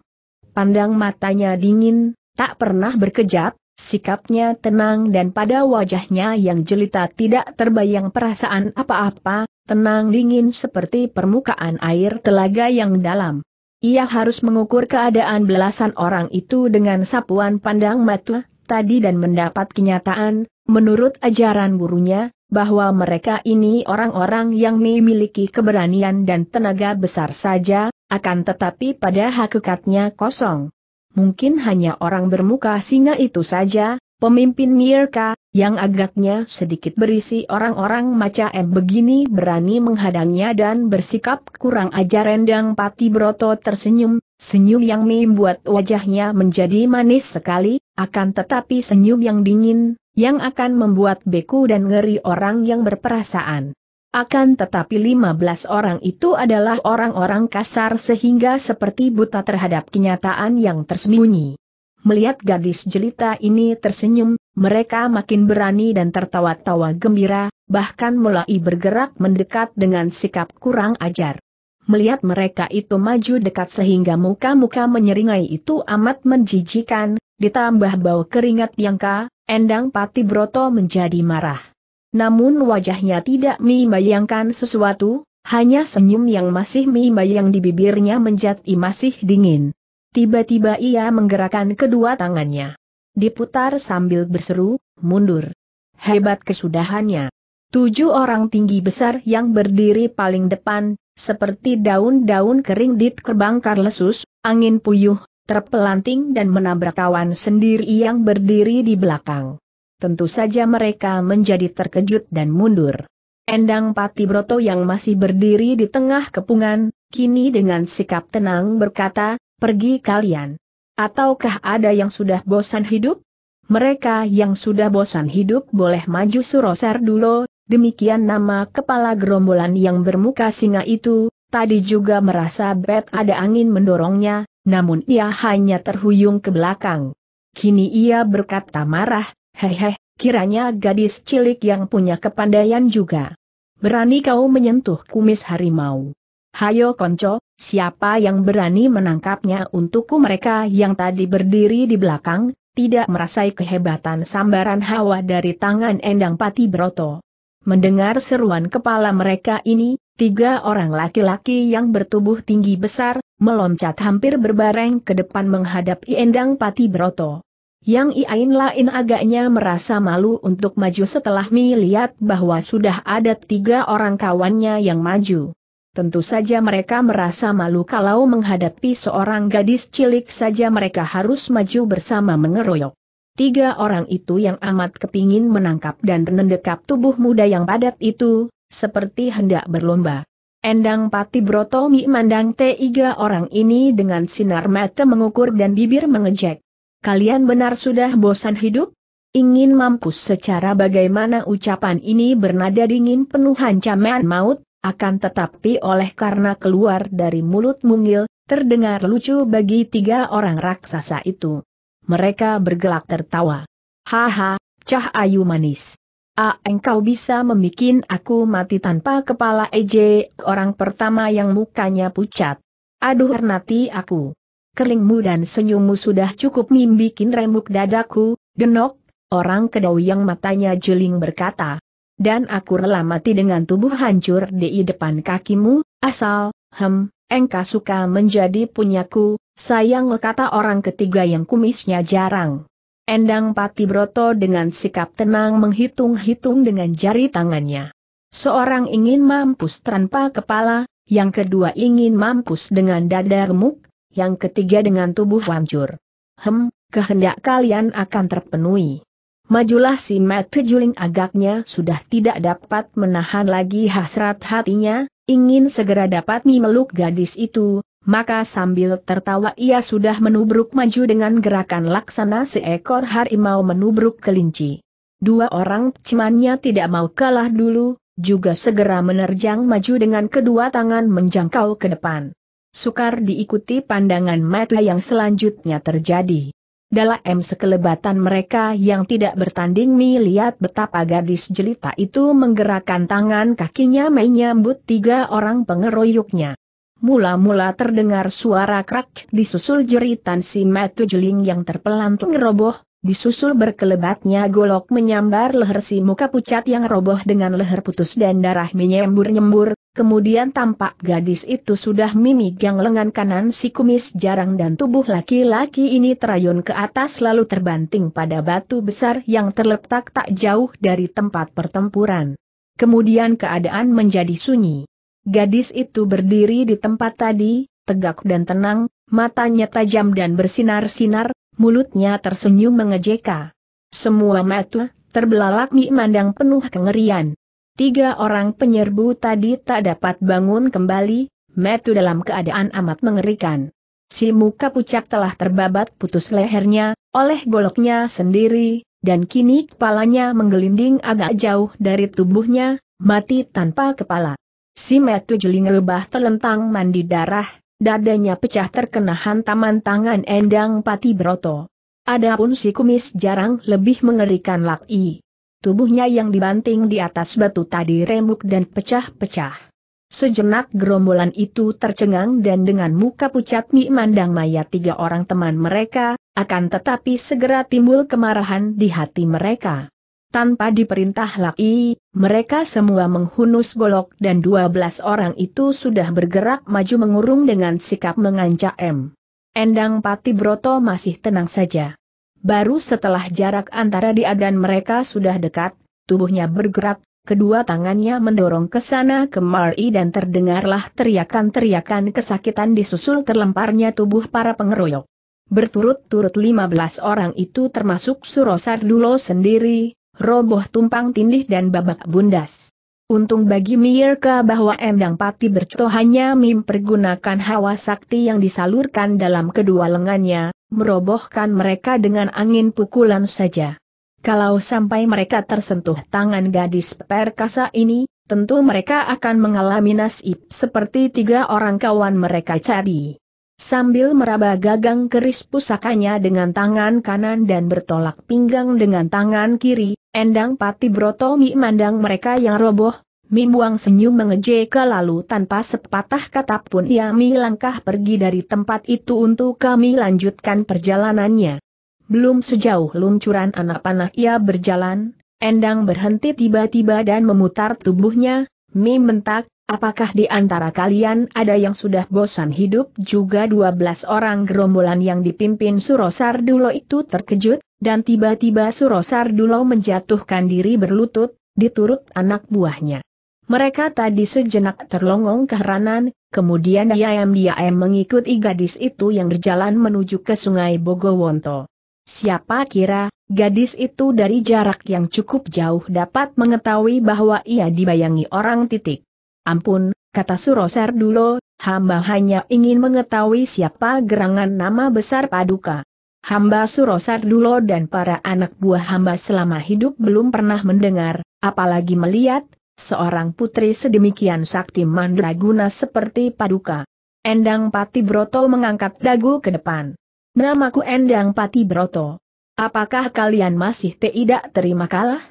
Pandang matanya dingin, tak pernah berkejap, Sikapnya tenang dan pada wajahnya yang jelita tidak terbayang perasaan apa-apa, tenang dingin seperti permukaan air telaga yang dalam. Ia harus mengukur keadaan belasan orang itu dengan sapuan pandang mata tadi dan mendapat kenyataan, menurut ajaran gurunya, bahwa mereka ini orang-orang yang memiliki keberanian dan tenaga besar saja, akan tetapi pada hakikatnya kosong mungkin hanya orang bermuka singa itu saja, pemimpin Mirka, yang agaknya sedikit berisi orang-orang macam begini berani menghadangnya dan bersikap kurang ajar rendang pati broto tersenyum, senyum yang membuat wajahnya menjadi manis sekali, akan tetapi senyum yang dingin, yang akan membuat beku dan ngeri orang yang berperasaan. Akan tetapi 15 orang itu adalah orang-orang kasar sehingga seperti buta terhadap kenyataan yang tersembunyi. Melihat gadis jelita ini tersenyum, mereka makin berani dan tertawa-tawa gembira, bahkan mulai bergerak mendekat dengan sikap kurang ajar. Melihat mereka itu maju dekat sehingga muka-muka menyeringai itu amat menjijikan, ditambah bau keringat yang ka, Endang Pati Broto menjadi marah. Namun wajahnya tidak membayangkan sesuatu, hanya senyum yang masih membayang di bibirnya menjadi masih dingin. Tiba-tiba ia menggerakkan kedua tangannya. Diputar sambil berseru, mundur. Hebat kesudahannya. Tujuh orang tinggi besar yang berdiri paling depan, seperti daun-daun kering di diterbangkar lesus, angin puyuh, terpelanting dan menabrak kawan sendiri yang berdiri di belakang tentu saja mereka menjadi terkejut dan mundur. Endang Pati Broto yang masih berdiri di tengah kepungan, kini dengan sikap tenang berkata, pergi kalian. Ataukah ada yang sudah bosan hidup? Mereka yang sudah bosan hidup boleh maju suruh dulu, demikian nama kepala gerombolan yang bermuka singa itu, tadi juga merasa bet ada angin mendorongnya, namun ia hanya terhuyung ke belakang. Kini ia berkata marah, Hehe, kiranya gadis cilik yang punya kepandaian juga. Berani kau menyentuh kumis harimau. Hayo konco, siapa yang berani menangkapnya untukku mereka yang tadi berdiri di belakang, tidak merasai kehebatan sambaran hawa dari tangan Endang Pati Broto. Mendengar seruan kepala mereka ini, tiga orang laki-laki yang bertubuh tinggi besar, meloncat hampir berbareng ke depan menghadapi Endang Pati Broto. Yang Iain Lain agaknya merasa malu untuk maju setelah melihat bahwa sudah ada tiga orang kawannya yang maju. Tentu saja mereka merasa malu kalau menghadapi seorang gadis cilik saja mereka harus maju bersama mengeroyok. Tiga orang itu yang amat kepingin menangkap dan menendekap tubuh muda yang padat itu, seperti hendak berlomba. Endang Pati Broto Mi mandang tiga orang ini dengan sinar mata mengukur dan bibir mengejek kalian benar sudah bosan hidup? Ingin mampus secara bagaimana ucapan ini bernada dingin penuh ancaman maut, akan tetapi oleh karena keluar dari mulut mungil, terdengar lucu bagi tiga orang raksasa itu. Mereka bergelak tertawa. Haha, cah ayu manis. Ah, engkau bisa memikin aku mati tanpa kepala ej, orang pertama yang mukanya pucat. Aduh nanti aku. Kelingmu dan senyummu sudah cukup mimbikin remuk dadaku, Genok, orang kedau yang matanya jeling berkata. Dan aku rela mati dengan tubuh hancur di depan kakimu, asal, hem, engkau suka menjadi punyaku, sayang kata orang ketiga yang kumisnya jarang. Endang Pati Broto dengan sikap tenang menghitung-hitung dengan jari tangannya. Seorang ingin mampus tanpa kepala, yang kedua ingin mampus dengan dada remuk, yang ketiga dengan tubuh hancur. Hem, kehendak kalian akan terpenuhi. Majulah si Matt Juling agaknya sudah tidak dapat menahan lagi hasrat hatinya, ingin segera dapat memeluk gadis itu, maka sambil tertawa ia sudah menubruk maju dengan gerakan laksana seekor harimau menubruk kelinci. Dua orang cimannya tidak mau kalah dulu, juga segera menerjang maju dengan kedua tangan menjangkau ke depan sukar diikuti pandangan mata yang selanjutnya terjadi. Dalam sekelebatan mereka yang tidak bertanding melihat betapa gadis jelita itu menggerakkan tangan kakinya menyambut tiga orang pengeroyoknya. Mula-mula terdengar suara krak disusul jeritan si Matu Juling yang terpelantung roboh, Disusul berkelebatnya golok menyambar leher si muka pucat yang roboh dengan leher putus dan darah menyembur-nyembur, kemudian tampak gadis itu sudah gang lengan kanan si kumis jarang dan tubuh laki-laki ini terayun ke atas lalu terbanting pada batu besar yang terletak tak jauh dari tempat pertempuran. Kemudian keadaan menjadi sunyi. Gadis itu berdiri di tempat tadi, tegak dan tenang, matanya tajam dan bersinar-sinar, mulutnya tersenyum mengejeka. Semua mata, terbelalak Mi penuh kengerian. Tiga orang penyerbu tadi tak dapat bangun kembali, Metu dalam keadaan amat mengerikan. Si muka pucak telah terbabat putus lehernya, oleh goloknya sendiri, dan kini kepalanya menggelinding agak jauh dari tubuhnya, mati tanpa kepala. Si Metu juling rebah telentang mandi darah, dadanya pecah terkena hantaman tangan Endang Pati Broto. Adapun si kumis jarang lebih mengerikan laki. Tubuhnya yang dibanting di atas batu tadi remuk dan pecah-pecah. Sejenak gerombolan itu tercengang dan dengan muka pucat mi mandang maya tiga orang teman mereka, akan tetapi segera timbul kemarahan di hati mereka. Tanpa diperintah lagi, mereka semua menghunus golok dan 12 orang itu sudah bergerak maju mengurung dengan sikap mengancam Endang Pati Broto masih tenang saja. Baru setelah jarak antara dia dan mereka sudah dekat, tubuhnya bergerak, kedua tangannya mendorong ke sana kemari dan terdengarlah teriakan-teriakan kesakitan disusul terlemparnya tubuh para pengeroyok. Berturut-turut lima belas orang itu termasuk Surosar Dulo sendiri, roboh tumpang tindih dan babak bundas. Untung bagi Mirka bahwa Endang Pati Bercto hanya mempergunakan hawa sakti yang disalurkan dalam kedua lengannya, merobohkan mereka dengan angin pukulan saja. Kalau sampai mereka tersentuh tangan gadis perkasa ini, tentu mereka akan mengalami nasib seperti tiga orang kawan mereka cari. Sambil meraba gagang keris pusakanya dengan tangan kanan dan bertolak pinggang dengan tangan kiri, Endang Pati Broto Mi mandang mereka yang roboh, Mi buang senyum mengejek lalu tanpa sepatah kata pun ia Mi langkah pergi dari tempat itu untuk kami lanjutkan perjalanannya. Belum sejauh luncuran anak panah ia berjalan, Endang berhenti tiba-tiba dan memutar tubuhnya, Mi mentak, Apakah di antara kalian ada yang sudah bosan hidup juga 12 orang gerombolan yang dipimpin Surosar Dulo itu terkejut, dan tiba-tiba Surosar Dulo menjatuhkan diri berlutut, diturut anak buahnya. Mereka tadi sejenak terlongong keheranan, kemudian diam-diam mengikuti gadis itu yang berjalan menuju ke sungai Bogowonto. Siapa kira, gadis itu dari jarak yang cukup jauh dapat mengetahui bahwa ia dibayangi orang titik. Ampun, kata Suroser dulu, hamba hanya ingin mengetahui siapa gerangan nama besar Paduka. Hamba Surosar dulu dan para anak buah hamba selama hidup belum pernah mendengar, apalagi melihat, seorang putri sedemikian sakti mandraguna seperti Paduka. Endang Pati Broto mengangkat dagu ke depan. Namaku Endang Pati Broto. Apakah kalian masih tidak terima kalah?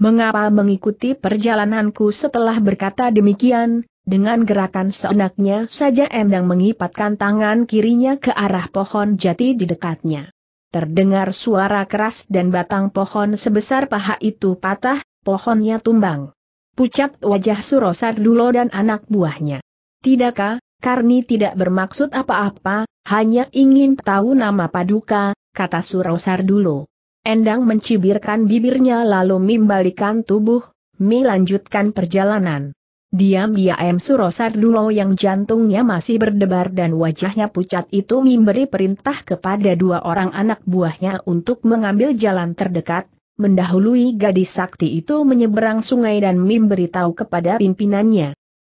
Mengapa mengikuti perjalananku setelah berkata demikian, dengan gerakan seenaknya saja Endang mengipatkan tangan kirinya ke arah pohon jati di dekatnya. Terdengar suara keras dan batang pohon sebesar paha itu patah, pohonnya tumbang. Pucat wajah Surosar Dulo dan anak buahnya. Tidakkah, Karni tidak bermaksud apa-apa, hanya ingin tahu nama Paduka, kata Surosar Dulo. Endang mencibirkan bibirnya lalu membalikan tubuh, Mi lanjutkan perjalanan. Diam-diam ya, Suro Sardulo yang jantungnya masih berdebar dan wajahnya pucat itu memberi perintah kepada dua orang anak buahnya untuk mengambil jalan terdekat, mendahului gadis sakti itu menyeberang sungai dan memberitahu kepada pimpinannya.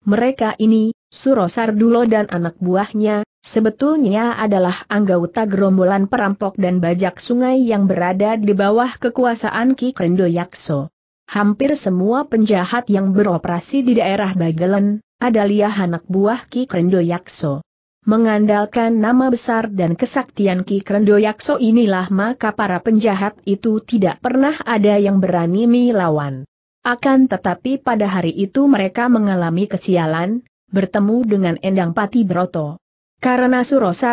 Mereka ini, Surosardulo dan anak buahnya, sebetulnya adalah anggota gerombolan perampok dan bajak sungai yang berada di bawah kekuasaan Ki Kendo Yakso. Hampir semua penjahat yang beroperasi di daerah Bagelen, adalah anak buah Ki Kendo Yakso. Mengandalkan nama besar dan kesaktian Ki Kendo Yakso inilah maka para penjahat itu tidak pernah ada yang berani melawan. Akan tetapi pada hari itu mereka mengalami kesialan, bertemu dengan Endang Pati Broto. Karena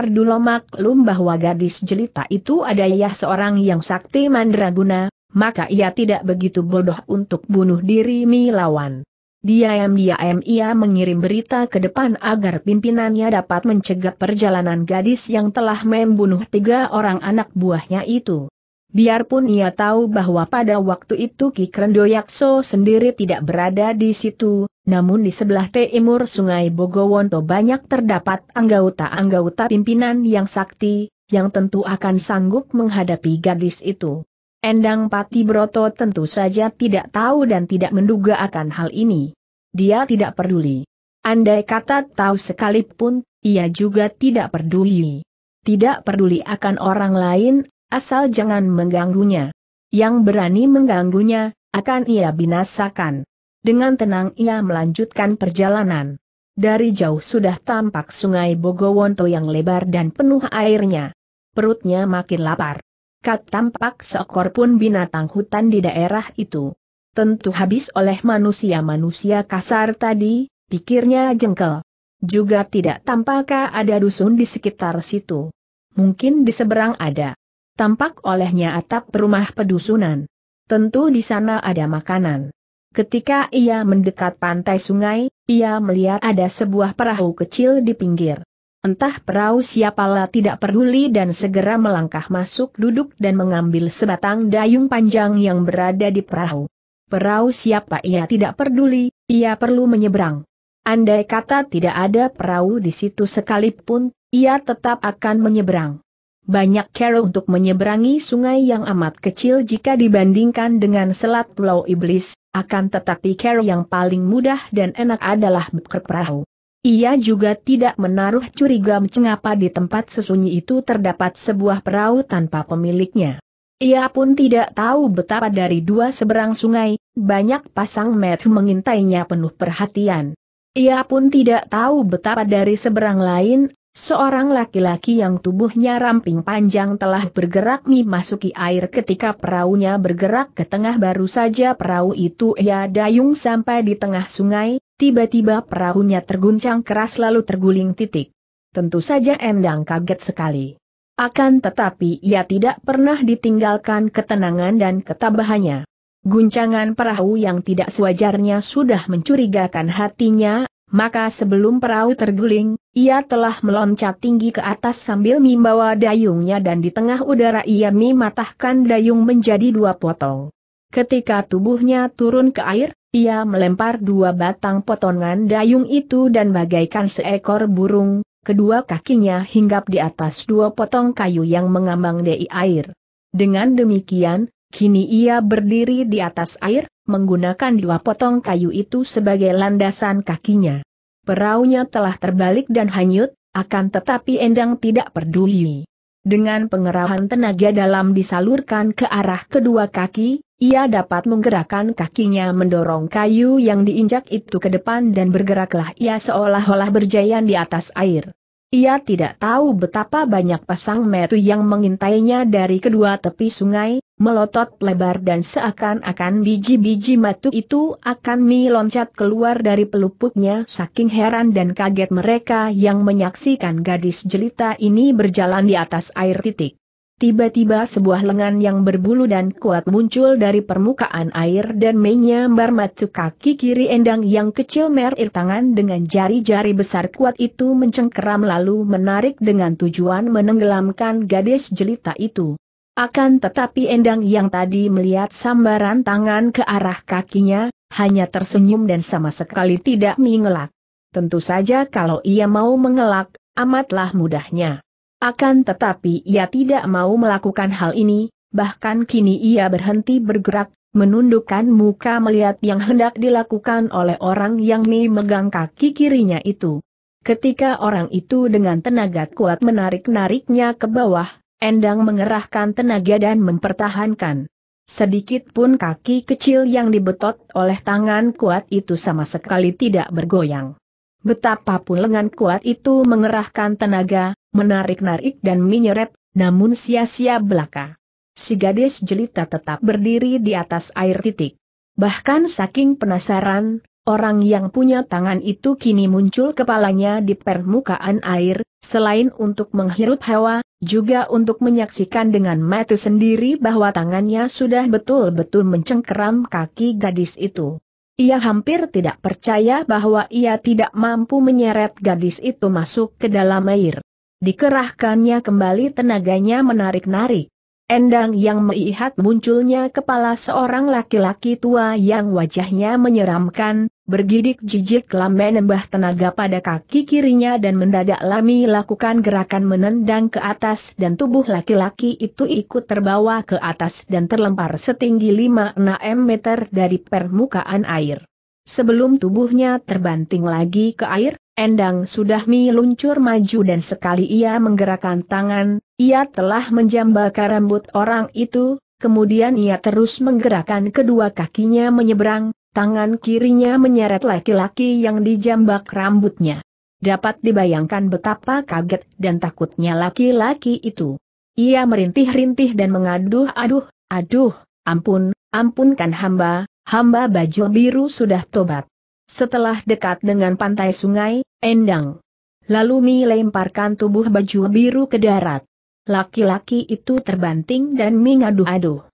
dulu maklum bahwa gadis jelita itu ada ya seorang yang sakti mandraguna, maka ia tidak begitu bodoh untuk bunuh diri Milawan. Diam-diam ia mengirim berita ke depan agar pimpinannya dapat mencegah perjalanan gadis yang telah membunuh tiga orang anak buahnya itu. Biarpun ia tahu bahwa pada waktu itu Ki Krendo sendiri tidak berada di situ, namun di sebelah timur sungai Bogowonto banyak terdapat anggota-anggota pimpinan yang sakti, yang tentu akan sanggup menghadapi gadis itu. Endang Pati Broto tentu saja tidak tahu dan tidak menduga akan hal ini. Dia tidak peduli. Andai kata tahu sekalipun, ia juga tidak peduli. Tidak peduli akan orang lain asal jangan mengganggunya. Yang berani mengganggunya, akan ia binasakan. Dengan tenang ia melanjutkan perjalanan. Dari jauh sudah tampak sungai Bogowonto yang lebar dan penuh airnya. Perutnya makin lapar. Kat tampak seekor pun binatang hutan di daerah itu. Tentu habis oleh manusia-manusia kasar tadi, pikirnya jengkel. Juga tidak tampakkah ada dusun di sekitar situ. Mungkin di seberang ada. Tampak olehnya atap rumah pedusunan. Tentu di sana ada makanan. Ketika ia mendekat pantai sungai, ia melihat ada sebuah perahu kecil di pinggir. Entah perahu siapalah tidak peduli dan segera melangkah masuk duduk dan mengambil sebatang dayung panjang yang berada di perahu. Perahu siapa ia tidak peduli, ia perlu menyeberang. Andai kata tidak ada perahu di situ sekalipun, ia tetap akan menyeberang banyak cara untuk menyeberangi sungai yang amat kecil jika dibandingkan dengan selat Pulau Iblis, akan tetapi cara yang paling mudah dan enak adalah buker perahu. Ia juga tidak menaruh curiga mengapa di tempat sesunyi itu terdapat sebuah perahu tanpa pemiliknya. Ia pun tidak tahu betapa dari dua seberang sungai, banyak pasang met mengintainya penuh perhatian. Ia pun tidak tahu betapa dari seberang lain Seorang laki-laki yang tubuhnya ramping panjang telah bergerak memasuki air ketika perahunya bergerak ke tengah baru saja perahu itu ia dayung sampai di tengah sungai, tiba-tiba perahunya terguncang keras lalu terguling titik. Tentu saja Endang kaget sekali. Akan tetapi ia tidak pernah ditinggalkan ketenangan dan ketabahannya. Guncangan perahu yang tidak sewajarnya sudah mencurigakan hatinya, maka sebelum perahu terguling, ia telah meloncat tinggi ke atas sambil membawa dayungnya dan di tengah udara ia mematahkan dayung menjadi dua potong. Ketika tubuhnya turun ke air, ia melempar dua batang potongan dayung itu dan bagaikan seekor burung, kedua kakinya hinggap di atas dua potong kayu yang mengambang di air. Dengan demikian, Kini ia berdiri di atas air, menggunakan dua potong kayu itu sebagai landasan kakinya. Peraunya telah terbalik dan hanyut, akan tetapi Endang tidak peduli. Dengan pengerahan tenaga dalam disalurkan ke arah kedua kaki, ia dapat menggerakkan kakinya mendorong kayu yang diinjak itu ke depan dan bergeraklah ia seolah-olah berjayan di atas air. Ia tidak tahu betapa banyak pasang metu yang mengintainya dari kedua tepi sungai, melotot lebar dan seakan-akan biji-biji metu itu akan meloncat keluar dari pelupuknya saking heran dan kaget mereka yang menyaksikan gadis jelita ini berjalan di atas air titik. Tiba-tiba sebuah lengan yang berbulu dan kuat muncul dari permukaan air dan menyambar macu kaki kiri Endang yang kecil merir tangan dengan jari-jari besar kuat itu mencengkeram lalu menarik dengan tujuan menenggelamkan gadis jelita itu. Akan tetapi Endang yang tadi melihat sambaran tangan ke arah kakinya, hanya tersenyum dan sama sekali tidak mengelak. Tentu saja kalau ia mau mengelak, amatlah mudahnya. Akan tetapi ia tidak mau melakukan hal ini, bahkan kini ia berhenti bergerak, menundukkan muka melihat yang hendak dilakukan oleh orang yang memegang kaki kirinya itu. Ketika orang itu dengan tenaga kuat menarik-nariknya ke bawah, Endang mengerahkan tenaga dan mempertahankan. Sedikit pun kaki kecil yang dibetot oleh tangan kuat itu sama sekali tidak bergoyang. Betapapun lengan kuat itu mengerahkan tenaga, menarik-narik dan menyeret, namun sia-sia belaka. Si gadis jelita tetap berdiri di atas air titik. Bahkan saking penasaran, orang yang punya tangan itu kini muncul kepalanya di permukaan air, selain untuk menghirup hawa, juga untuk menyaksikan dengan mata sendiri bahwa tangannya sudah betul-betul mencengkeram kaki gadis itu. Ia hampir tidak percaya bahwa ia tidak mampu menyeret gadis itu masuk ke dalam air. Dikerahkannya kembali tenaganya menarik-narik. Endang yang melihat munculnya kepala seorang laki-laki tua yang wajahnya menyeramkan, bergidik jijik nembah tenaga pada kaki kirinya dan mendadak Lami lakukan gerakan menendang ke atas dan tubuh laki-laki itu ikut terbawa ke atas dan terlempar setinggi 5-6 meter dari permukaan air. Sebelum tubuhnya terbanting lagi ke air, Endang sudah meluncur maju dan sekali ia menggerakkan tangan, ia telah menjambak rambut orang itu, kemudian ia terus menggerakkan kedua kakinya menyeberang, tangan kirinya menyeret laki-laki yang dijambak rambutnya. Dapat dibayangkan betapa kaget dan takutnya laki-laki itu. Ia merintih-rintih dan mengaduh aduh, aduh, ampun, ampunkan hamba, hamba baju biru sudah tobat. Setelah dekat dengan pantai sungai, Endang. Lalu Mi lemparkan tubuh baju biru ke darat. Laki-laki itu terbanting dan Mi ngaduh aduh